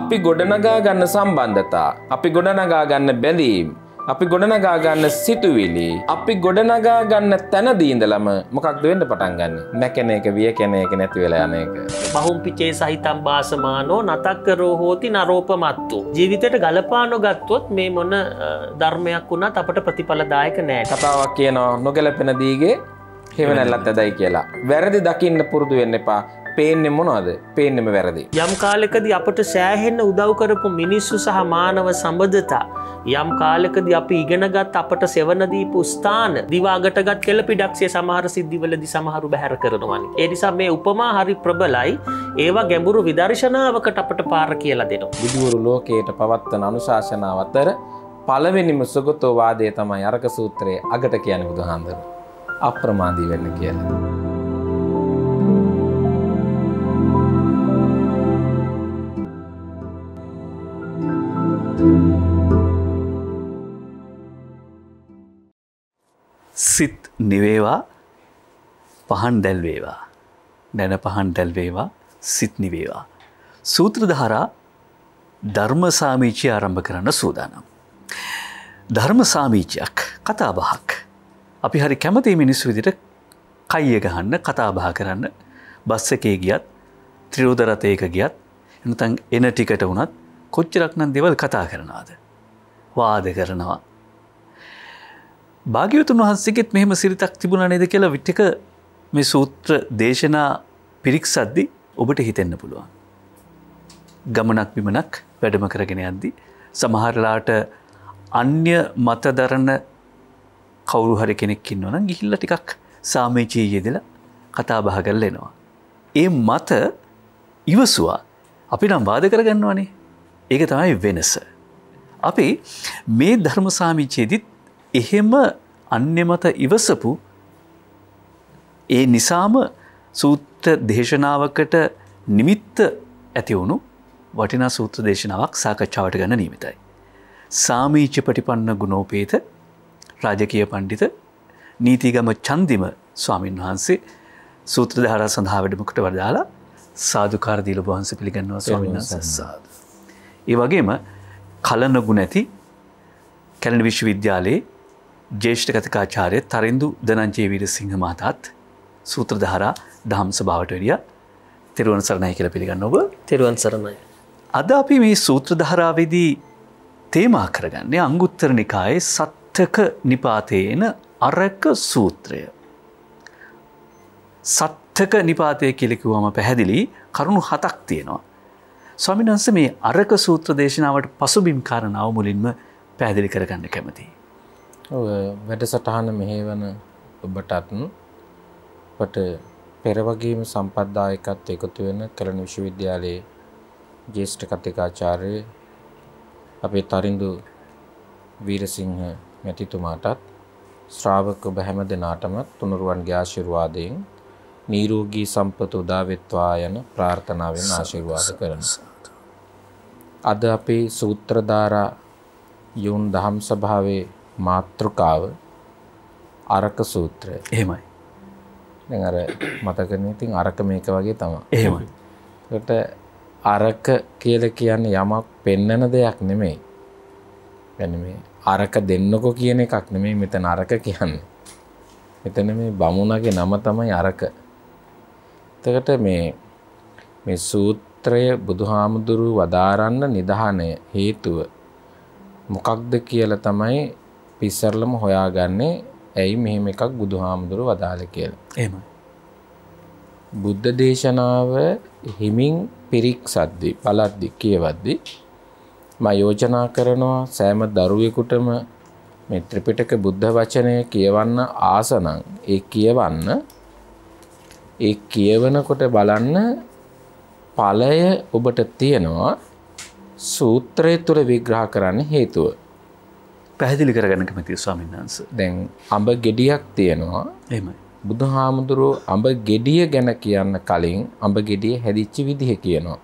අපි ගොඩනගා ගන්න සම්බන්ධතා අපි ගොඩනගා ගන්න බැඳීම් අපි ගොඩනගා ගන්න සිතුවිලි අපි ගොඩනගා ගන්න තැනදීන්දලම මොකක්ද වෙන්න පටන් ගන්න නැකෙන එක විය කෙන එක නැති වෙලා යන එක බහුම් පිචේ සහිතම් බාසමානෝ නතක්කරෝ හෝති නරෝපමත්තු ජීවිතයට ගලපානො ගත්තොත් මේ මොන ධර්මයක් වුණත් අපට ප්‍රතිඵලදායක නෑ කතාවක් කියනවා නොගැලපෙන දීගේ හෙවනැල්ලත් ඇදයි කියලා වැරදි දකින්න පුරුදු වෙන්න එපා පේන්නෙ මොනවාද පේන්නෙම වැරදි. යම් කාලෙකද අපට සෑහෙන්න උදව් කරපු මිනිස්සු සහ මානව සබඳතා. යම් කාලෙකද අපි ඉගෙනගත් අපට සෙවනදීපු ස්ථාන දිවාගටගත් කෙල පිඩක්ෂේ සමහර සිද්ධිවලදි සමහරු බැහැර කරනවන. එනිසා මේ උපමා හරි ප්‍රබලයි ඒවා ගැඹුරු විදර්ශනාවකට අපට පාර කියලා දෙනවා. බුදුවරු ලෝකයට පවත්වන අනුශාසනාව අතර පළවෙනිම සුගතෝවාදය තමයි අරක සූත්‍රයේ අගට කියන බුදුහාන්දර. අප්‍රමාදී වෙන්න කියලා. සිත් නිවේවා පහන් දැල්වේවා නැන පහන් දැල්වේවා සිත් නිවේවා. සූත්‍රධාරා ධර්මසාමීචය ආරම්භ කරන්න සූදානම්. ධර්මසාමීචයක් කතාබහක්. අපි හරි කැමති මිනිස් විදිට කයිය ගහන්න කතාබහ කරන්න බස්ස එකේ ගියත් ත්‍රිරෝධරතයක ගියත් එනතන් එන ටිකට වනත් කොච්චරක්නම් දෙවල් කතා කරනවාද. වාද කරනවා. භාග්‍යවතුන් වහන්සේකෙත් මෙහම සිරිතක් තිබුණ නේද කියලා විට්ටික මේ සූත්‍ර දේශනා පිරික් සද්දි ඔබට හිතෙන්න පුළුවන්. ගමනක් විමනක් වැඩම කරගෙන යද්දි. සමහරලාට අන්‍ය මත දරන කවුරු හරි කෙනෙක්කින් වන ගිහිල්ල ටිකක් සාමේචී යෙදලා කතා බහ කරලෙනවා. ඒ මත ඉවසවා අපි නම් බාධ කරගන්නවනේ ඒක තමයි වෙනස. අපි මේ ධර්මසාමිච්චේදත් එහෙම අන්‍ය මත ඉවසපු ඒ නිසාම සූත්‍ර දේශනාවකට නිමිත්ත ඇතිවුණු වටිනා සූත්‍ර දේශනාවක් සාකච්ඡාවට ගන්න නීමිතයි. සාමීච්ච පටිපන්න ගුණෝපේත රාජකය පණ්ඩිත නීතිගම චන්දිම ස්වාමීන් වහන්සේ සූත්‍ර දහර සඳහා වැඩමකට වඩාලා සාධකාරදීල වහන්ස පිළිගන්නවා ස්වාමින් සස්සාාද. ඒ වගේම කලනගු නැති කැලණ විශ්වවිද්‍යාලයේ ජේෂ්ඨ කතිකාචාරය තරින්දු දනංජේවීර සිංහ මහතාත් සූත්‍රධහරා දහම් සභාවට වැඩිය තෙරුවන් සරණය කියල පිළිගන්න ඔබ තෙරුවන් සරණයි. අද අපි මේ සූත්‍රධහරාවේදී තේමා කරගන්නේ අංගුත්තර නිකායේ සත්්‍රක නිපාතයන අරක සූත්‍රය. සත්්‍රක නිපාතය කෙලෙකුවම පැහැදිලි කරුණු හතක් තියෙනවා. ස්වාමිනන්ස මේ අරක සූත්‍ර දේශනාවට පසුබිම් කාරණාව මුලින්ම පැදිලි කරගන්න කැමති. වැඩසටහන මෙහේවන ඔබටත්න් පට පෙරවගේම සම්පද්දායකත් එකතු වෙන කරන විශ්වවිද්‍යාලයේ ජේෂ්ඨ කතිකාචාර්ය අපේ තරින්දු වීරසිංහ මැතිතුමාටත් ශ්‍රාවක ඔබ හැම දෙනාටම තුනුරුවන්ගේ ආශිර්වාදයෙන් නීරෝගී සම්පත උදාවෙත්වා යන ප්‍රාර්ථනාවෙන් ආශිර්වාද කරනවා. අද අපේ සූත්‍රධාරා යුන් දහම් සභාවේ මාතෘකාව අරක සූත්‍රය. එහෙමයි. දැන් අර මතකනේ ඉතින් අරක මේක වගේ තමයි. එහෙමයි. ඒකට අරක කියලා කියන්නේ යමක් පෙන්නන දෙයක් නෙමෙයි. يعني මේ අරක දෙන්නකෝ කියන එකක් නෙමෙයි මෙතන අරක කියන්නේ. මෙතන මේ බමුණගේ නම තමයි අරක. එතකොට මේ මේ සූත්‍ර සූත්‍රය බුදුහාමුදුරු වදාරන්න නිධානය හේතුව මොකක්ද කියලා තමයි පිස්සරලම හොයාගන්නේ ඇයි මෙහෙම එකක් බුදුහාමුදුරු වදාළ කියලා. එහෙමයි. බුද්ධ දේශනාව හිමින් පිරික්සද්දි බලද්දි කියවද්දි මම යෝජනා කරනවා සෑම දරුවෙකුටම මේ ත්‍රිපිටක බුද්ධ වචනය කියවන්න ආසනම් ඒ කියවන්න ඒ කියවනකොට බලන්න ඵලය ඔබට තියෙනවා සූත්‍රය තුළ විග්‍රහ කරන්න හේතුව. පැහැදිලි කරගන්න කැමති ස්වාමීන් වහන්ස. දැන් අඹ ගෙඩියක් තියෙනවා. එහෙමයි. බුදුහාමුදුරුව අඹ ගෙඩිය ගැන කියන්න කලින් අඹ ගෙඩිය හැදිච්ච විදිහ කියනවා.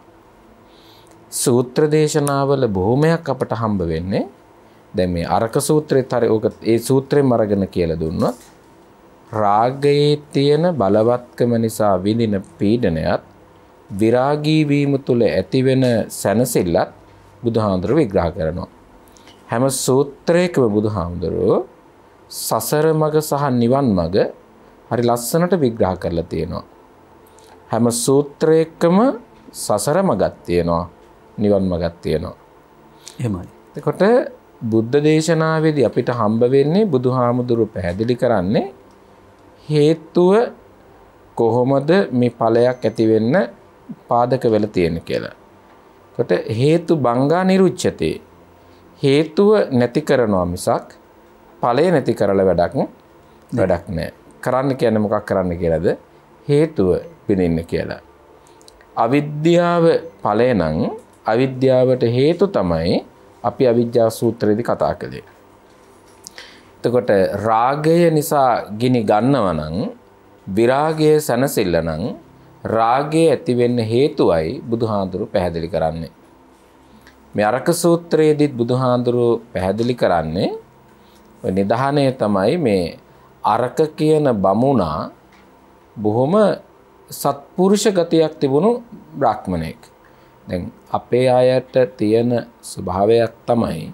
සූත්‍ර දේශනාවල බොහොමයක් අපට හම්බ වෙන්නේ දැන් මේ අරක සූත්‍රෙත් හරි ඕක ඒ සූත්‍රෙම අරගෙන කියලා දුන්නොත් රාගයේ තියෙන බලවත්කම නිසා විඳින පීඩනයත් විරාගීවීම තුළ ඇතිවෙන සැනසිල්ලත් බුදුහාමුදුර විග්‍රහ කරනවා. හැම සූත්‍රයකම බුදුහාමුදුරුව සසර මග සහ නිවන් මග හරි ලස්සනට විග්‍රහ කරලා තියෙනවා. හැම සූත්‍රයකම සසර මගත් තියෙනවා නිවන් මගත් තියෙනවා. එහෙමයි. එතකොට බුද්ධ දේශනාවේදී අපිට හම්බ වෙන්නේ බුදුහාමුදුරුව පැහැදිලි කරන්නේ හේතුව කොහොමද මේ ඵලයක් ඇති වෙන්න පාදක වෙලා තියෙන කියලා. එතකොට හේතු බංගා නිරුච්ඡතේ හේතුව නැති කරනවා මිසක් ඵලය නැති කරලා වැඩක් වැඩක් නැහැ. කරන්න කියන්නේ මොකක් කරන්න කියලාද? හේතුව පිළින්න කියලා. අවිද්‍යාව ඵලය නම් අවිද්‍යාවට හේතු තමයි අපි අවිද්‍යා සූත්‍රයේදී කතා කළේ. එතකොට රාගය නිසා ගිනි ගන්නව නම් විරාගය සැනසෙල්ල නම් රාගය ඇතිවෙන්න හේතුවයි බුදුහාඳුරු පැහැදිලි කරන්නේ. මේ අරක සූත්‍රයේදීත් බුදුහාඳුරු පැහැදිලි කරන්නේ නිධානය තමයි මේ අරක කියන බමුණා බොහොම සත්පුරුෂ ගතියක් තිබුණු බ්‍රාහ්මණයෙක්. දැන් අපේ අයට තියෙන ස්වභාවයක් තමයි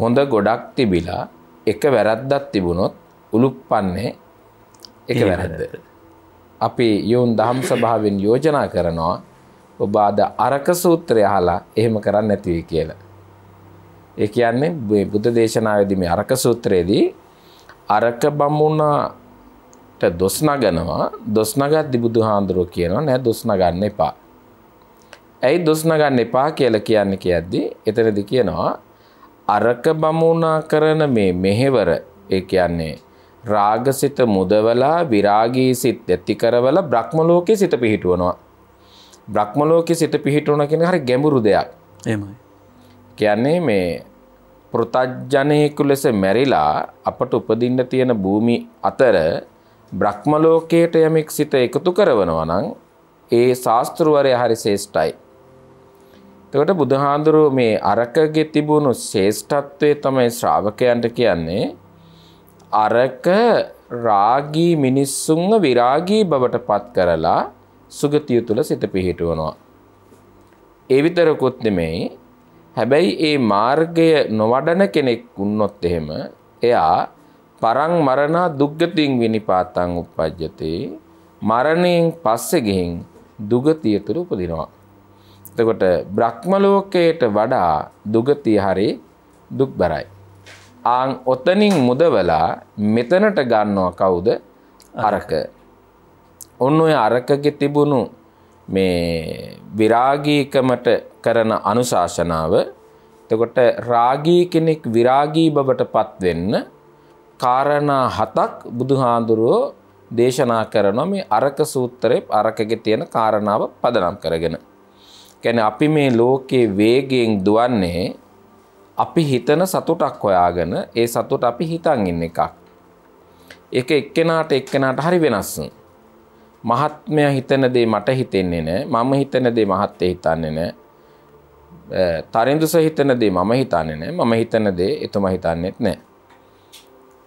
හොඳ ගොඩක් තිබිලා එක වැරද්දක් තිබුණොත් උලුප්පන්නේ එක වැරද්දට. අපේ යෝන් දහම් සභාවෙන් යෝජනා කරනවා ඔබ අද අරක සූත්‍රය අහලා එහෙම කරන්න නැතිවයි කියලා. ඒ කියන්නේ මේ බුද්ධ දේශනාවේදී මේ අරක සූත්‍රයේදී අරක බමුණට දොස් නගනවා දොස් නගද්දි බුදුහාඳුරෝ කියනවා නෑ දොස් නගන්න එපා. ඇයි දොස් නගන්න එපා කියලා කියන්නේ කියද්දි එතනදී කියනවා අරක බමුණා කරන මේ මෙහෙවර ඒ කියන්නේ රාගසිත මුදවලා විරාගී සිත් ඇති කරවල බ්‍රහ්ම ලෝකේ සිත පිහිටුවනවා. බ්‍රහ්ම ලෝකේ සිත පිහිටුවන කියන හරි ගැඹුරු දෙයක්. එහෙමයි. කියන්නේ මේ පෘතජ්ජනයෙකු ලෙස මැරිලා අපට උපදින්න තියෙන භූමි අතර බ්‍රහ්ම ලෝකයට යමෙක් සිත එකතු කරනවා නම් ඒ ශාස්ත්‍රවරය හරි ශේෂ්ඨයි. එතකොට බුදුහාඳුරුව මේ අරකගේ තිබුණු ශේෂ්ඨත්වයේ තමයි ශ්‍රාවකයන්ට කියන්නේ අරක රාගී මිනිස්සුන්ව විරාගී බවට පත් කරලා සුගතිය තුල සිත පිහිටුවනවා. ඒ විතරකුත් නෙමෙයි හැබැයි ඒ මාර්ගය නොවඩන කෙනෙක් වුණොත් එහෙම එයා පරං මරණා දුක්ගතින් විනිපාතං uppajjate මරණයෙන් පස්සේ ගිහින් දුගතිය තුර උපදිනවා. එතකොට බ්‍රහ්ම ලෝකයට වඩා දුගතිය හරි දුක්බරයි. ආං ඔතනින් මුදවලා මෙතනට ගන්නවා කවුද අරක ඔන්න ඔය අරකගෙ තිබුණු මේ විරාගීකමට කරන අනුශාසනාව එතකොට රාගී කෙනෙක් විරාගී බවට පත්වෙන්න කාරණා හතක් බුදුහාඳුරුවෝ දේශනා කරනවා මේ අරක සූත්‍රයේ අරකගේ තියෙන කාරණාව පදනම් කරගෙන. කියන්නේ අපි මේ ලෝකේ වේගයෙන් දුවන්නේ අපි හිතන සතුටක් හොයාගෙන ඒ සතුට අපි හිතන් ඉන්න එකක්. ඒක එක්කෙනාට එක්කෙනාට හරි වෙනස්. මහත්මය හිතන දේ මට හිතෙන්නේ නෑ. මම හිතන දේ මහත්තය හිතන්නේ නෑ. තරින්දුස හිතන දේ මම හිතන්නේ නෑ. මම හිතන දේ එතුමා හිතන්නේත් නෑ.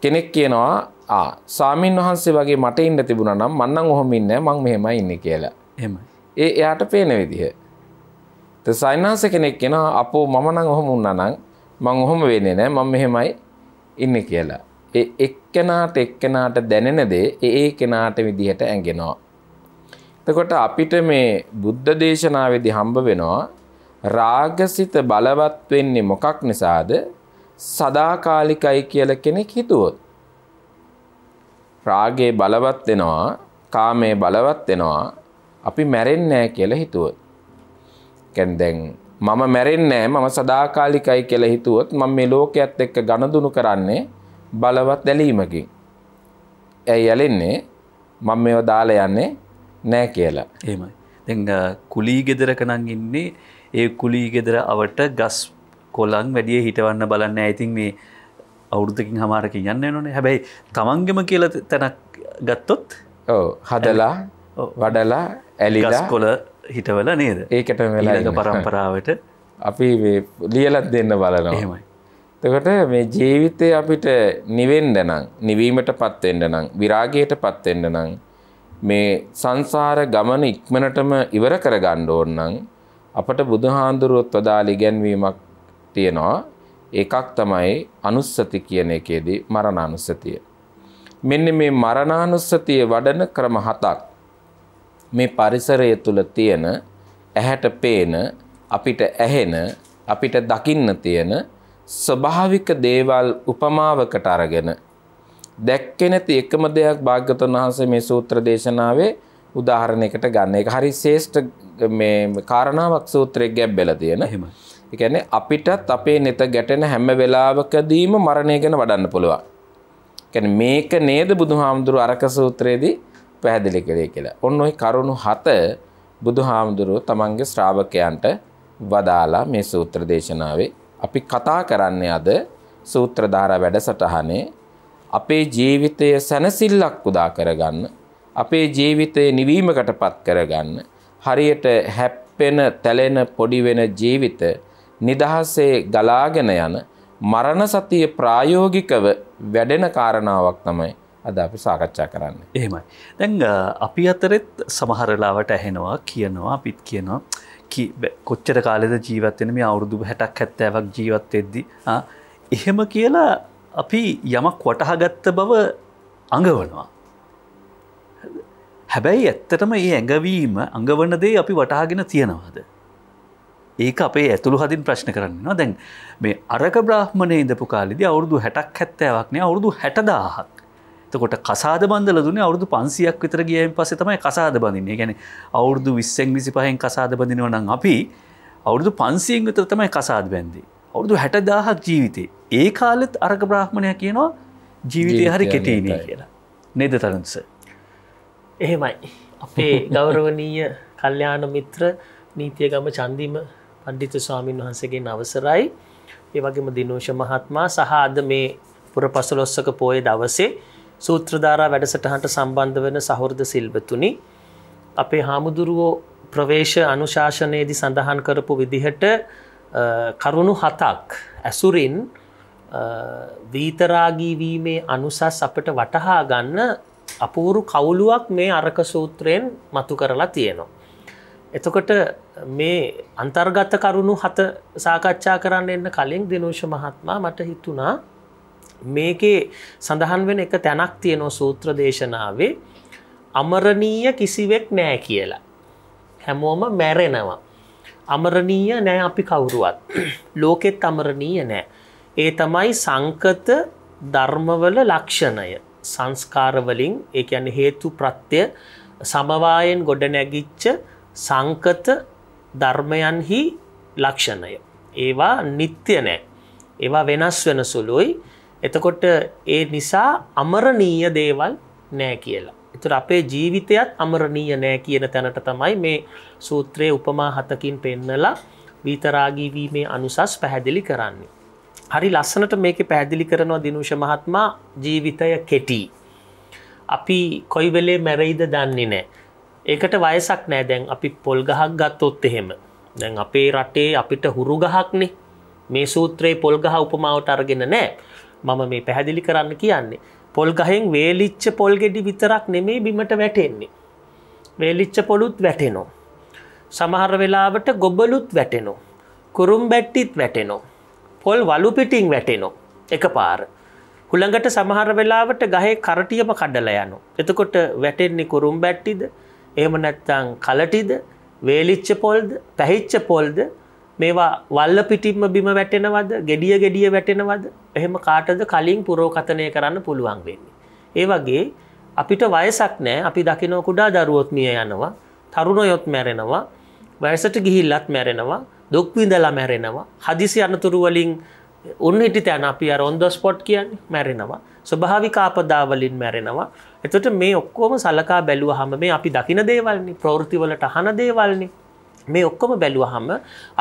කෙනෙක් කියනවා ආ සාමීන් වහන්සේ වගේ මට ඉන්න තිබුණා නම් මන්නම් ඔහොම ඉන්නේ මං මෙහෙමයි ඉන්නේ කියලා. එහෙමයි. ඒ එයාට පේන විදිහ. තසයිනාස කෙනෙක් කෙනා අපෝ මම නම් ඔහොම වුණා නම් මං ඔහොම වෙන්නේ නෑ මම මෙහෙමයි ඉන්න කියලා. ඒ එක්කෙනාට එක්කෙනාට දැනෙන දේ ඒ කෙනාට විදිහට ඇඟෙනවා. එතකොට අපිට මේ බුද්ධ දේශනාවේදී හම්බ වෙනවා රාගසිත බලවත් වෙන්නේ මොකක් නිසාද? සදාකාලිකයි කියලා කෙනෙක් හිතුවොත්. රාගේ බලවත් වෙනවා, කාමයේ බලවත් වෙනවා, අපි මැරෙන්නේ නැහැ කියලා හිතුවොත්. කියන්නේ දැන් මම මැරෙන්නේ මම සදාකාලිකයි කියලා හිතුවොත් මම මේ ලෝකයේත් එක්ක ගනුදුනු කරන්නේ බලවත් ඇලීමකින්. ඇයි ඇලෙන්නේ? මම මේව දාලා යන්නේ නෑ කියලා. එහෙමයි. දැන් කුලී ගෙදරක නම් ඉන්නේ ඒ කුලී ගෙදර අවට ගස් කොළන් වැඩිය හිටවන්න බලන්න ඇතින් මේ අවුරුද්දකින් හමාරකින් යන්න නොනේ හැබැයි තමන්ගෙම කියල තැනක් ගත්තොත් හදලා වඩලා ඇලි ගස් කොළ හිටවල නේද ඒකට වෙලාක පරම්පරාවට අපි ලියලත් දෙන්න බලනවා හෙමයි තකට මේ ජීවිතය අපිට නිවෙන්ඩ නම් නිවීමට පත්වෙන්ඩ නම් විරාගයට පත්වෙන්ඩ නම් මේ සංසාර ගමන ඉක්මනටම ඉවර කරගණ්ඩ ඕන්නම් අපට බුදුහාන්දුරුවොත් වදාලි ගැන්වීමක් තියෙනවා එකක් තමයි අනුස්සති කියන එකේදී මරණ අනුස්සතිය. මෙන්න මේ මරණානුස්සතිය වඩන ක්‍රම හතක් මේ පරිසරය තුල තියෙන ඇහැට පේන අපිට ඇහෙන අපිට දකින්න තියෙන ස්වභාවික දේවල් උපමාවකට අරගෙන දැක්කේ නැති එකම දෙයක් භාග්‍යවතුන් වහන්සේ මේ සූත්‍ර දේශනාවේ උදාහරණයකට ගන්න. ඒක හරි ශේෂ්ඨ මේ කාරණාවක් සූත්‍රයේ ගැබ්බෙලා තියෙන. එහෙම. ඒ කියන්නේ අපිටත් අපේ net ගැටෙන හැම වෙලාවකදීම මරණය ගැන වඩන්න පුළුවන්. කියන්නේ මේක නේද බුදුහාමුදුරු අරක සූත්‍රයේදී පැහැදිලි කරේ කියලා. ඔන්න ඔයි කරුණු හත බුදු හාමුදුරුව තමන්ගේ ශ්‍රාවකයන්ට වදාලා මේ සූත්‍ර දේශනාවේ අපි කතා කරන්නේ අද සූත්‍රධාරා වැඩසටහනේ අපේ ජීවිතය සැනසිල්ලක් උදා කරගන්න අපේ ජීවිතය නිවීමකටපත් කරගන්න හරියට හැප්පෙන තැලෙන පොඩි වෙන ජීවිත නිදහසේ ගලාගෙන යන මරණ සතිය ප්‍රායෝගිකව වැඩෙන කාරණාවක් තමයි අද අපි සාකච්ඡා කරන්න. එහෙමයි. දැන් අපි අතරෙත් සමහරලාවට ඇහෙනවා කියනවා අපිත් කියනවා කොච්චර කාලෙද ජීවත්වෙන මේ අවුරුදු හැටක් හැත්තෑවක් ජීවත් එද්දි. එහෙම කියලා අපි යමක් වටහගත්ත බව අඟවනවා. හැබැයි ඇත්තටම ඒ ඇඟවීම අඟවනදේ අපි වටහාගෙන තියෙනවාද. ඒක අපේ ඇතුළු හදින් ප්‍රශ්න කරන්නවා දැන් මේ අරක බ්‍රහ්මණය ඉදපු කාලෙදි අවුරුදු හැටක් හැත්තෑවක්නේ අවුරුදු හැටදාහත් තකොට කසාද බන්දල දුන අවුදු පන්සියක් විතර ගියන් පස තමයි කසාද බඳන්නේ ගැන අවුරුදු විස්සෙන් විසි පහෙන් කසාද බඳනව නම් අපි අවුරුදු පන්සියෙන් විතර තමයි කසාද බැන්දේ. අවුරුදු හැට දාහක් ජීවිතේ. ඒ කාලෙත් අරක බ්‍රහ්මණය කියනවා ජීවිතය හරි කෙටේනේ කියලා. නේද තරන්ස. එහෙමයි. අපේ ගෞරවනීය කල්්‍යයාන මිත්‍ර නීතියගම චන්දීම පණ්ඩිත ස්වාමීන් වහන්සගේ අවසරයි. ඒ වගේම දිනෝෂ මහත්මා සහ අද මේ පුර පසලොස්සක පෝය දවසේ සූත්‍රධාරා වැඩසටහන්ට සම්බන්ධ වන සහෘද සිල්බතුනි අපේ හාමුදුරුවෝ ප්‍රවේශ අනුශාසනයේදි සඳහන් කරපු විදිහට කරුණු හතක් ඇසුරින් වීතරාගීවීමේ අනුසස් අපට වටහා ගන්න අපූරු කවුලුවක් මේ අරක සූත්‍රයෙන් මතු කරලා තියෙනවා. එතකොට මේ අන්තර්ගත කරුණු හත සාකච්ඡා කරන්න එන්න කලින් දිනෝෂ මහත්මා මට හිතුනා මේකේ සඳහන් වෙන එක තැනක් තියෙනෝ සූත්‍ර දේශනාවේ අමරණීය කිසිවෙක් නෑ කියලා. හැමෝම මැරෙනවා. අමරණීය නෑ අපි කවුරුවත්. ලෝකෙත් අමරණීය නෑ. ඒ තමයි සංකත ධර්මවල ලක්ෂණය. සංස්කාරවලින් ඒ ඇන හේතු ප්‍රත්්‍යය සමවායෙන් ගොඩනැගිච්ච සංකත ධර්මයන්හි ලක්ෂණය. ඒවා නිත්‍ය නෑ. ඒවා වෙනස් වෙන සුළුයි එතකොට ඒ නිසා අමරණීය දේවල් නෑ කියලා. එතුට අපේ ජීවිතයත් අමරණීය නෑ කියන තැනට තමයි මේ සූත්‍රයේ උපමා හතකින් පෙන්නලා වීතරාගීවීමේ අනුසස් පැහැදිලි කරන්නේ. හරි ලස්සනට මේක පැහැදිලි කරනවා දිනුෂ මහත්මා ජීවිතය කෙටි. අපි කොයි වෙලේ මැරයිද දන්නේ නෑ. ඒකට වයසක් නෑ දැන් අපි පොල් ගහක් ගත්තොත් එහෙම. දැන් අපේ රටේ අපිට හුරු ගහක්නේ මේ සූත්‍රයේ පොල්ගහ උපමාවට අරගෙන නෑ මම මේ පැහැදිලි කරන්න කියන්නේ. පොල් ගහෙන් වේලිච්ච පොල් ගෙඩි විතරක් නෙමේ බිමට වැටෙන්නේ. වේලිච්ච පොලුත් වැටෙනෝ. සමහර වෙලාවට ගොබ්බලුත් වැටෙනෝ. කුරුම් බැට්ටිත් වැටෙනෝ. පොල් වලුපිටිං වැටෙනෝ එක පාර. හුළඟට සමහර වෙලාවට ගහේ කරටියම කඩල යනු. එතකොට වැටෙන්නේ කුරුම් බැට්ටිද එහෙම නැත්තං කලටිද වේලිච්ච පොල්ද පැහිච්ච පොල්ද මේවා වල්ල පිටිම්ම බිම වැටෙනවද ගෙඩිය ගෙඩිය වැටෙනවද එහෙම කාටද කලින් පුරෝකතනය කරන්න පුළුවන් වෙන්නේ. ඒ වගේ අපිට වයසක් නෑ අපි දකිනෝ කුඩා දරුවොත් මිය යනවා තරුණයොත් මැරෙනවා වැයසට ගිහිල්ලත් මැරෙනවා දුක්විඳලා මැරෙනවා හදිසි අනතුරුවලින් උන්හිටි තැන අපි අර ඔොන්දොස්පොට් කියන්න මැරෙනවා ස්වභාවිකාපදාවලින් මැරෙනවා එතට මේ ඔක්කෝම සලකා බැලුව හම මේ අපි දකින දේවල්නි ප්‍රෘතිවලට හන දේවල්න්නේ මේ ඔක්කොම බැලුවහම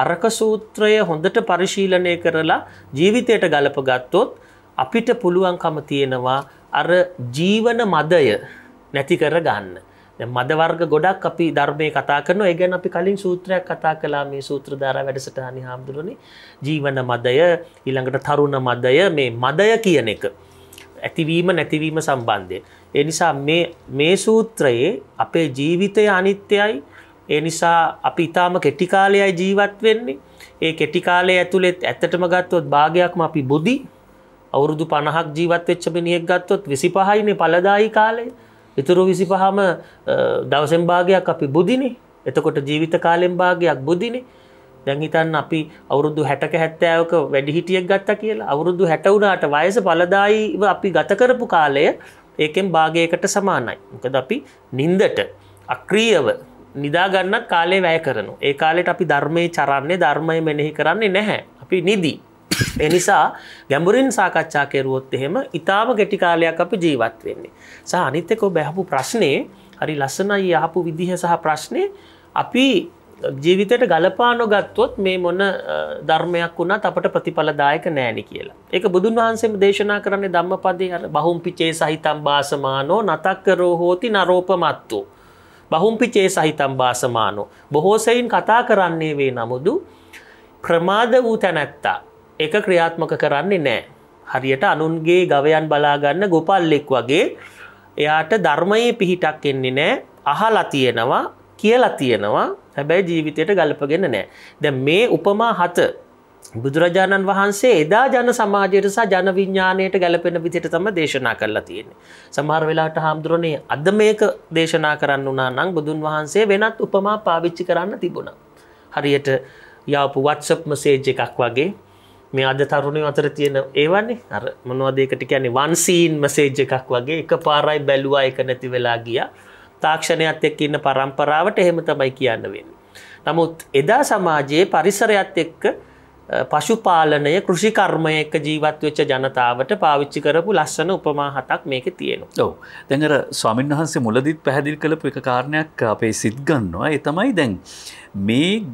අරක සූත්‍රය හොඳට පරිශීලනය කරලා ජීවිතයට ගලප ගත්තොත් අපිට පුළුවන්කම තියෙනවා අර ජීවන මදය නැති කර ගන්න. මදවර්ග ගොඩක් අපි ධර්මය කතා කරන ඒගැන අපි කලින් සූත්‍රයක් කතා කලා මේ සූත්‍රධාර වැඩසටහනි හාමුදුරුවනි ජීවන මදය ඊළඟට තරුණ මදය මේ මදය කියන එක. ඇතිවීම නැතිවීම සම්බන්ධය. එනිසා මේ සූත්‍රයේ අපේ ජීවිතය අනිත්‍යයි ඒ නිසා අපි ඉතාම කෙටිකාලයයි ජීවත් වෙන්නේ ඒ කෙටිකාලය ඇතුළෙත් ඇත්තටම ගත්තොත් භාගයක්ම අපි බුදි අවුරුදු පණහක් ජීවත් වෙච්ච මිනිියෙක් ගත්තොත් විසි පහයිනේ පලදායි කාලය ඉතුරු විසි පහම දවසෙන් භාගයක් අපි බුදිනි එතකොට ජීවිත කාලෙන් භාගයක් බුදිනි දැහිතන් අපි අවුරුදු හැටක හැත්තෑවක වැඩිහිටියක් ගත්ත කියලා අවුරුදු හැටවුණට වයස පලදායිව අපි ගතකරපු කාලය ඒකෙන් භාගයකට සමානයි. මොකද අපි නින්දට අක්‍රීයව නිදාගන්නත් කාලේ වැය කරනු. ඒ කාලෙට අපි ධර්මය චරන්නේ ධර්මය මෙනෙහි කරන්නේ නැහැ. අපි නිදී. එනිසා ගැඹුරින් සාකච්ඡා කෙරුවොත් එහෙම ඉතාම ගෙටි කාලයක් අපි ජීවත් වෙන්නේ. සහ අනිත්‍යකෝ බැහපු ප්‍රශ්නේ හරි ලස්සනයි යහපු විදිහ සහ ප්‍රශ්නය අපි ජීවිතයට ගලපානො ගත්තොත් මේ මොන ධර්මයක් වුණත් අපට ප්‍රතිඵලදායක නෑනි කියලා. ඒක බුදුන් වහන්සේම දේශනා කරන්නේ ධම්මපදේ බහුම් පිචේ සහිතම් බාසමානෝ නතක්කරෝ හෝති නරෝපමත්තු. බහුම්පිචේ සහිතම් බාසමානෝ. බොහෝසයින් කතා කරන්නේ වේ නමුදු ප්‍රමාද වූ තැනැත්තා එක ක්‍රියාත්මක කරන්නේ නෑ. හරියට අනුන්ගේ ගවයන් බලාගන්න ගොපල්ලෙක් වගේ එයාට ධර්මයේ පිහිටක් එන්නේ නෑ අහලා තියෙනවා කියලා තියෙනවා හැබැයි ජීවිතයට ගලපගෙන නෑ. දැන් මේ උපමා හත බුදුරජාණන් වහන්සේ එදා ජන සමාජයට සහ ජනවිඤ්ඥානයට ගැලපෙන විදිට තම දේශනා කරලා තියෙන්නේ. සමහර වෙලාට හාමුදුරනේ අද මේක දේශනා කරන්න වනා නං බුදුන් වහන්සේ වෙනත් උපමා පාවිච්චි කරන්න තිබුණ. හරියට යාපු වත්සප් මසේජ් එකක් වගේ මේ අද තරුණය අතර තියෙන ඒවන්නේ අර මොනවදේකට කියන්නේ වන්සීන් මසේජ් එකක් වගේ එක පාරයි බැලුවා එක නැති වෙලා ගිය තාක්ෂණයත් එක් ඉන්න පරම්පරාවට එහෙම තමයි කියන්න වෙන්න. නමුත් එදා සමාජයේ පරිසරයත් එක්ක පශුපාලනය කෘෂිකර්මය එක ජීවත්වෙච්ච ජනතාවට පාවිච්චි කරපු ලස්සන උපමා හතක් මේක තියෙනවා. ඔව දැඟර ස්වාමින් වහන්සේ මුලදිත් පැහැදිල් කළපු එක කාරණයක් අපේ සිද්ගන්නවා එතමයි දැන් මේ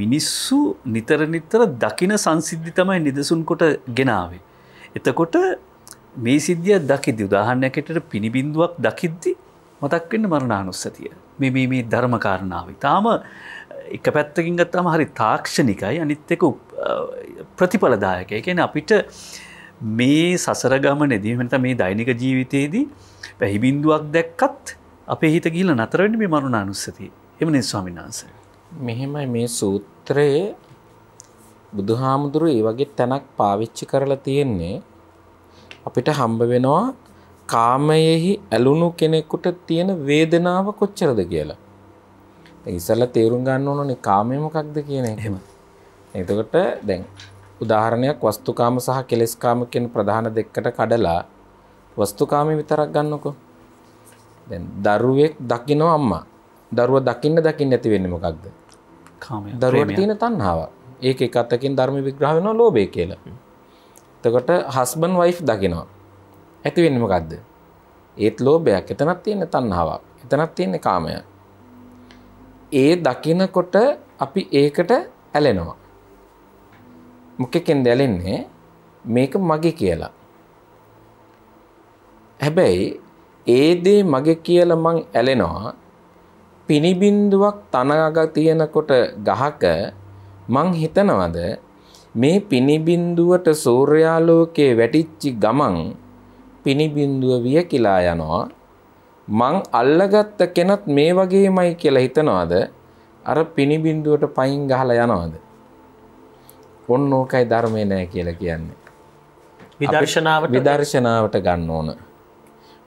මිනිස්සු නිතර නිතර දකින සංසිද්ධි තමයි නිදසුන් කොට ගෙනාවේ. එතකොට මේ සිද්ධිය දකිදි උදාහරණයකටට පිණිබිඳුවක් දකිද්දි මතක්වෙන්න මරණානුස්සතිය. මේ මේ ධර්මකාරණාව. තාම එක පැත්තකින් ගත්තාම හරි තාක්ෂණිකයි අනිත්තක ප්‍රතිඵලදායක එකන අපිට මේ සසර ගමන දීමට මේ දෛනික ජීවිතයේදී පැහිබින්දුවක් දැක්කත් අපේ හිත ගීල නතරවෙන්න මේ මරුණ අනුස්සති එම නිස්වාමින් වහන්ස. මෙහෙමයි මේ සූත්‍රයේ බුදුහාමුදුරු ඒ වගේ තැනක් පාවිච්චි කරලා තියෙන්නේ අපිට හම්බ වෙනවා කාමයෙහි ඇලුණු කෙනෙකුට තියෙන වේදනාව කොච්චරද කියලා. ඉස්සල්ල තේරුම් ගන්න ඕනනේ කාමය මොකක්ද කියන එහෙම එතකොට දැන් උදාහරණයක් වස්තුකාම සහ කෙලෙස්කාම කියන ප්‍රධාන දෙකට කඩලා වස්තුකාමී විතරක් ගන්නකො දැන් දරුවෙක් දකිනව අම්මා දරුව දකින්න දකින්න ඇති වෙන්නේ මොකක්ද දරුවට තියෙන තන්හාාව ඒක එකත්තකින් ධර්ම විග්‍රහ වෙනවා ලෝබේ කියලා එතකොට හස්බන් වයිෆ් දකිනවා ඇතිවෙන්නමකක්ද ඒත් ලෝබයක් එතනත් තියෙන තන්හාාවක් එතනත් තියෙන්නේ කාමයක් ඒ දකිනකොට අපි ඒකට ඇලෙනවා. මොකෙකෙන් දැලෙන්නේ මේක මගේ කියලා. හැබැයි ඒ දේ මගේ කියලා මං ඇලෙනවා පිනිබින්දුවක් තනග තියෙනකොට ගහක මං හිතනවද මේ පිනිබින්දුවට සූර්යාලෝකයේ වැටිච්චි ගමන් පිනිබින්දුව විය කියලා යනවා මං අල්ලගත්ත කෙනත් මේ වගේමයි කියලා හිතනවාද අර පිණිබින්දුවට පයින් ගහලා යනවාද ඔන්න ඕකයි ධර්මය නෑ කියලා කියන්නේ විදර්ශනාවට විදර්ශනාවට ගන්න ඕන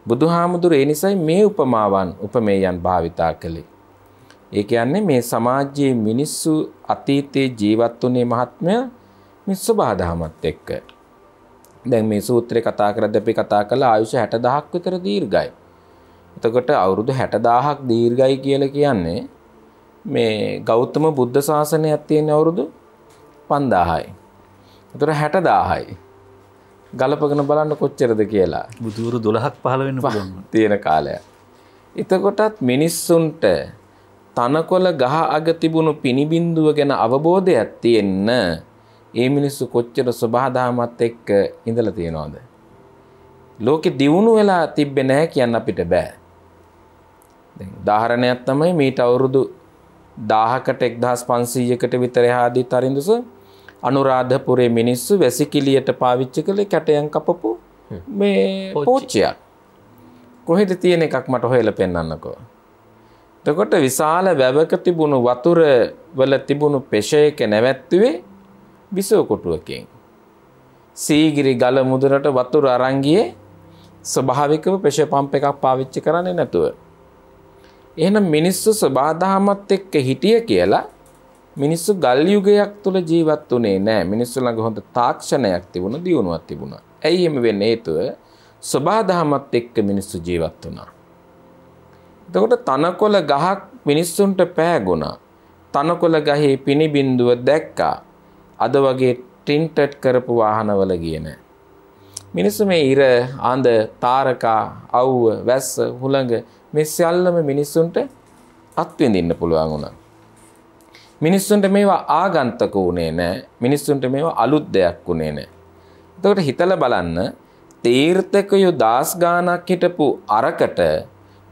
බුදු හාමුදුර ඒ නිසයි මේ උපමාවන් උපමේයන් භාවිතා කළේ ඒ කියන්නේ මේ සමාජයේ මිනිස්සු අතීතයේ ජීවත් වුණේ මහත්මය මේ සබහාදහමත් එක්ක දැන් මේ සූත්‍රය කතා කරද්දී අපි කතා කළ ආයුෂ 60000ක් විතර දීර්ඝයි එතකොට අවුරුදු 60000ක් දීර්ඝයි කියලා කියන්නේ මේ ගෞතම බුද්ධ ශාසනයක් තියෙන අවුරුදු 5000යි. එතකොට 60000යි. ගලපගෙන බලන්න කොච්චරද කියලා. බුදුරු 12ක් 15 වෙන්න පුළුවන්. තියෙන කාලය. එතකොටත් මිනිස්සුන්ට තනකොළ ගහ අග තිබුණු පිනිබින්දුව ගැන අවබෝධයක් තියෙන්න ඒ මිනිස්සු කොච්චර සබහදාමත් එක්ක ඉඳලා තියෙනවද? ලෝකෙ දියුණු වෙලා තිබ්බේ නැහැ කියන්න අපිට බෑ. දාහරණයක් තමයි මීට අවුරුදු දාහකට එක්දහස් පන්සීයකට විතර හාදී තරිඳුස අනුරාධපුරේ මිනිස්සු වැසිකිලියට පාවිච්චි කළේ කැටයන් කපපු මේ පෝච්චයක් කොහෙද තියෙන එකක් මට හොයල පෙන්න්නන්නකෝ. තකොට විශාල වැවක තිබුණු වතුර වල තිබුණු පෙෂයක නැවැත්තුවේ බිසෝකොටුවකින්. සීගිරි ගල මුදුරට වතුර අරංගියේ ස්වභාවිකව පෙෂ පම්ප එකක් පාවිච්චි කරන්නේ නැතුව. එහෙනම් මිනිස්සු ස්වභාදහමත් එක්ක හිටිය කියලා මිනිස්සු ගල් යුගයක් තුල ජීවත් වුණේ නෑ. මිනිස්සු ළඟ හොඳ තාක්ෂණයක් තිබුණා, දියුණුවක් තිබුණා. ඇයි එහෙම වෙන්නේ හේතුව? ස්වභාදහමත් එක්ක මිනිස්සු ජීවත් වුණා. එතකොට තනකොළ ගහක් මිනිස්සුන්ට පෑගුණා. තනකොළ ගහේ පිනි බින්දුව දැක්කා. අද වගේ ටින්ටඩ් කරපු වාහනවල ගියේ නෑ. මිනිස්සු මේ ඉර, අඳ, තාරකා, අවුව, වැස්ස, හුළඟ මේ සියල්ලම මිනිස්සුන්ට අත්විඳින්න පුළුවන් වුණා. මිනිස්සුන්ට මේවා ආගන්තක වුණේ නෑ. මිනිස්සුන්ට මේවා අලුත් දෙයක් වුණේ නෑ. එතකොට හිතලා බලන්න තීර්ථකයෝ දාස් ගානක් හිටපු අරකට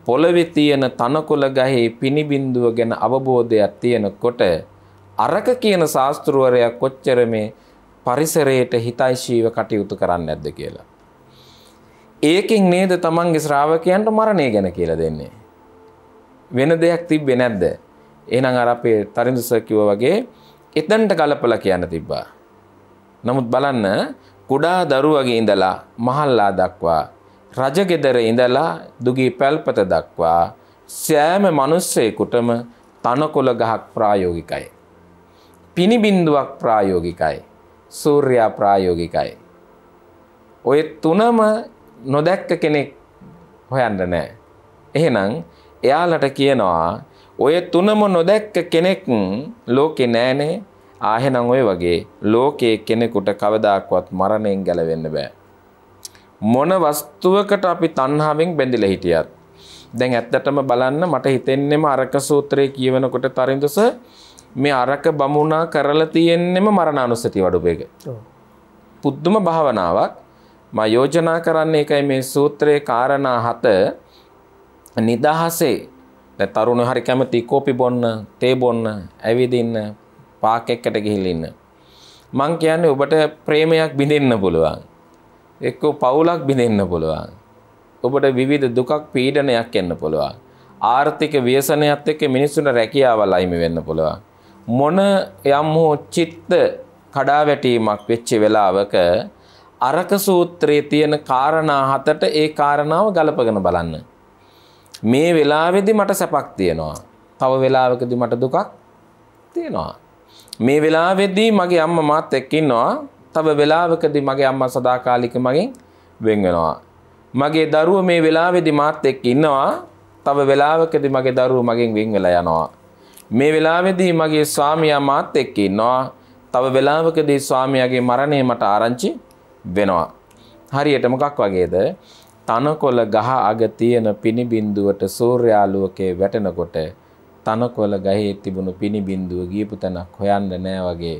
පොළවේ තියෙන තනකොළ ගහේ පිනිබින්දුව ගැන අවබෝධයක් තියෙනකොට අරක කියන ශාස්ත්‍රවරයා කොච්චර මේ පරිසරයට හිතයිශීව කටයුතු කරන්නේ නැද්ද කියලා ඒකින් නේද තමන්ගේ ශ්‍රාවකයන්ට මරණය ගැන කියලා දෙන්නේ. වෙන දෙයක් තිබ්බේ නැද්ද. එනං අර අපේ තරිඳුස කිව වගේ එතන්ට ගලපල කියන්න තිබ්බා. නමුත් බලන්න කුඩා දරුවගේ ඉඳලා මහල්ලා දක්වා රජගෙදර ඉඳලා දුගී පැල්පත දක්වා සෑම මනුස්සයකුටම තනකොළ ගහක් ප්‍රායෝගිකයි. පිණිබින්දුවක් ප්‍රායෝගිකයි. සූර්යා ප්‍රායෝගිකයි. ඔය තුනම නොදැක්ක කෙනෙක් හොයන්න නෑ. එහෙනම් එයාලට කියනවා ඔය තුනම නොදැක්ක කෙනෙක් ලෝකෙ නෑනේ ආහෙනම් ඔය වගේ ලෝකයේ කෙනෙකුට කවදාක්වත් මරණයෙන් ගැලවෙන්න බෑ. මොන වස්තුවකට අපි තණ්හාවෙන් බැඳිලා හිටියත් දැන් ඇත්තටම බලන්න මට හිතෙන්නෙම අරක සූත්‍රය කියවනකොට තරින්දස මේ අරක බමුණා කරලා තියෙන්නෙම මරණ අනුස්සති වඩුපේක. පුදුම භාවනාවක් මා යෝජනා කරන්නේ එකයි මේ සූත්‍රයේ කාරණා හත නිදහසේ දැන් තරුණ හරි කැමති කෝපි බොන්න තේ බොන්න ඇවිදින්න පාක් එකට ගිහිල්ලා ඉන්න මං කියන්නේ ඔබට ප්‍රේමයක් බිඳෙන්න පුළුවන්. එක්කෝ පවුලක් බිඳෙන්න පුළුවන්. ඔබට විවිධ දුකක් පීඩනයක් එන්න පුළුවන්. ආර්ථික ව්‍යසනයත් එක්ක මිනිස්සුන්ට රැකියාවල් අයිමි වෙන්න පුළුවන්. මොන යම් හෝ චිත්ත කඩාවැටීමක් වෙච්ච වෙලාවක අරක සූත්‍රයේ තියෙන කාරණා හතට ඒ කාරණාව ගලපගෙන බලන්න. මේ වෙලාවෙදි මට සැපක් තියෙනවා. තව වෙලාවකදි මට දුකක් තියෙනවා. මේ වෙලාවෙදී මගේ අම්ම මාත් එක්කන්නවා තව වෙලාවකදි මගේ අම්ම සදාකාලික මගින් වෙන්ගෙනවා. මගේ දරුව මේ වෙලාවෙදි මාත් එක් ඉන්නවා තව වෙලාවකදි මගේ දරුව මගින් වෙංවෙල යනවා. මේ වෙලාවෙදී මගේ ස්වාමියයා මාත් එක්ක ඉන්නවා තව වෙලාවකදී ස්වාමියගේ මරණය මට ආරංචි වෙනවා. හරියට මොකක් වගේද තනකොළ ගහ අග තියෙන පිණිබින්දුවට සූර්යාලුවකේ වැටෙනකොට තනකොළ ගහේ තිබුණු පිණිබින්දුව ගියපු තැනක් හොයන්න නෑ වගේ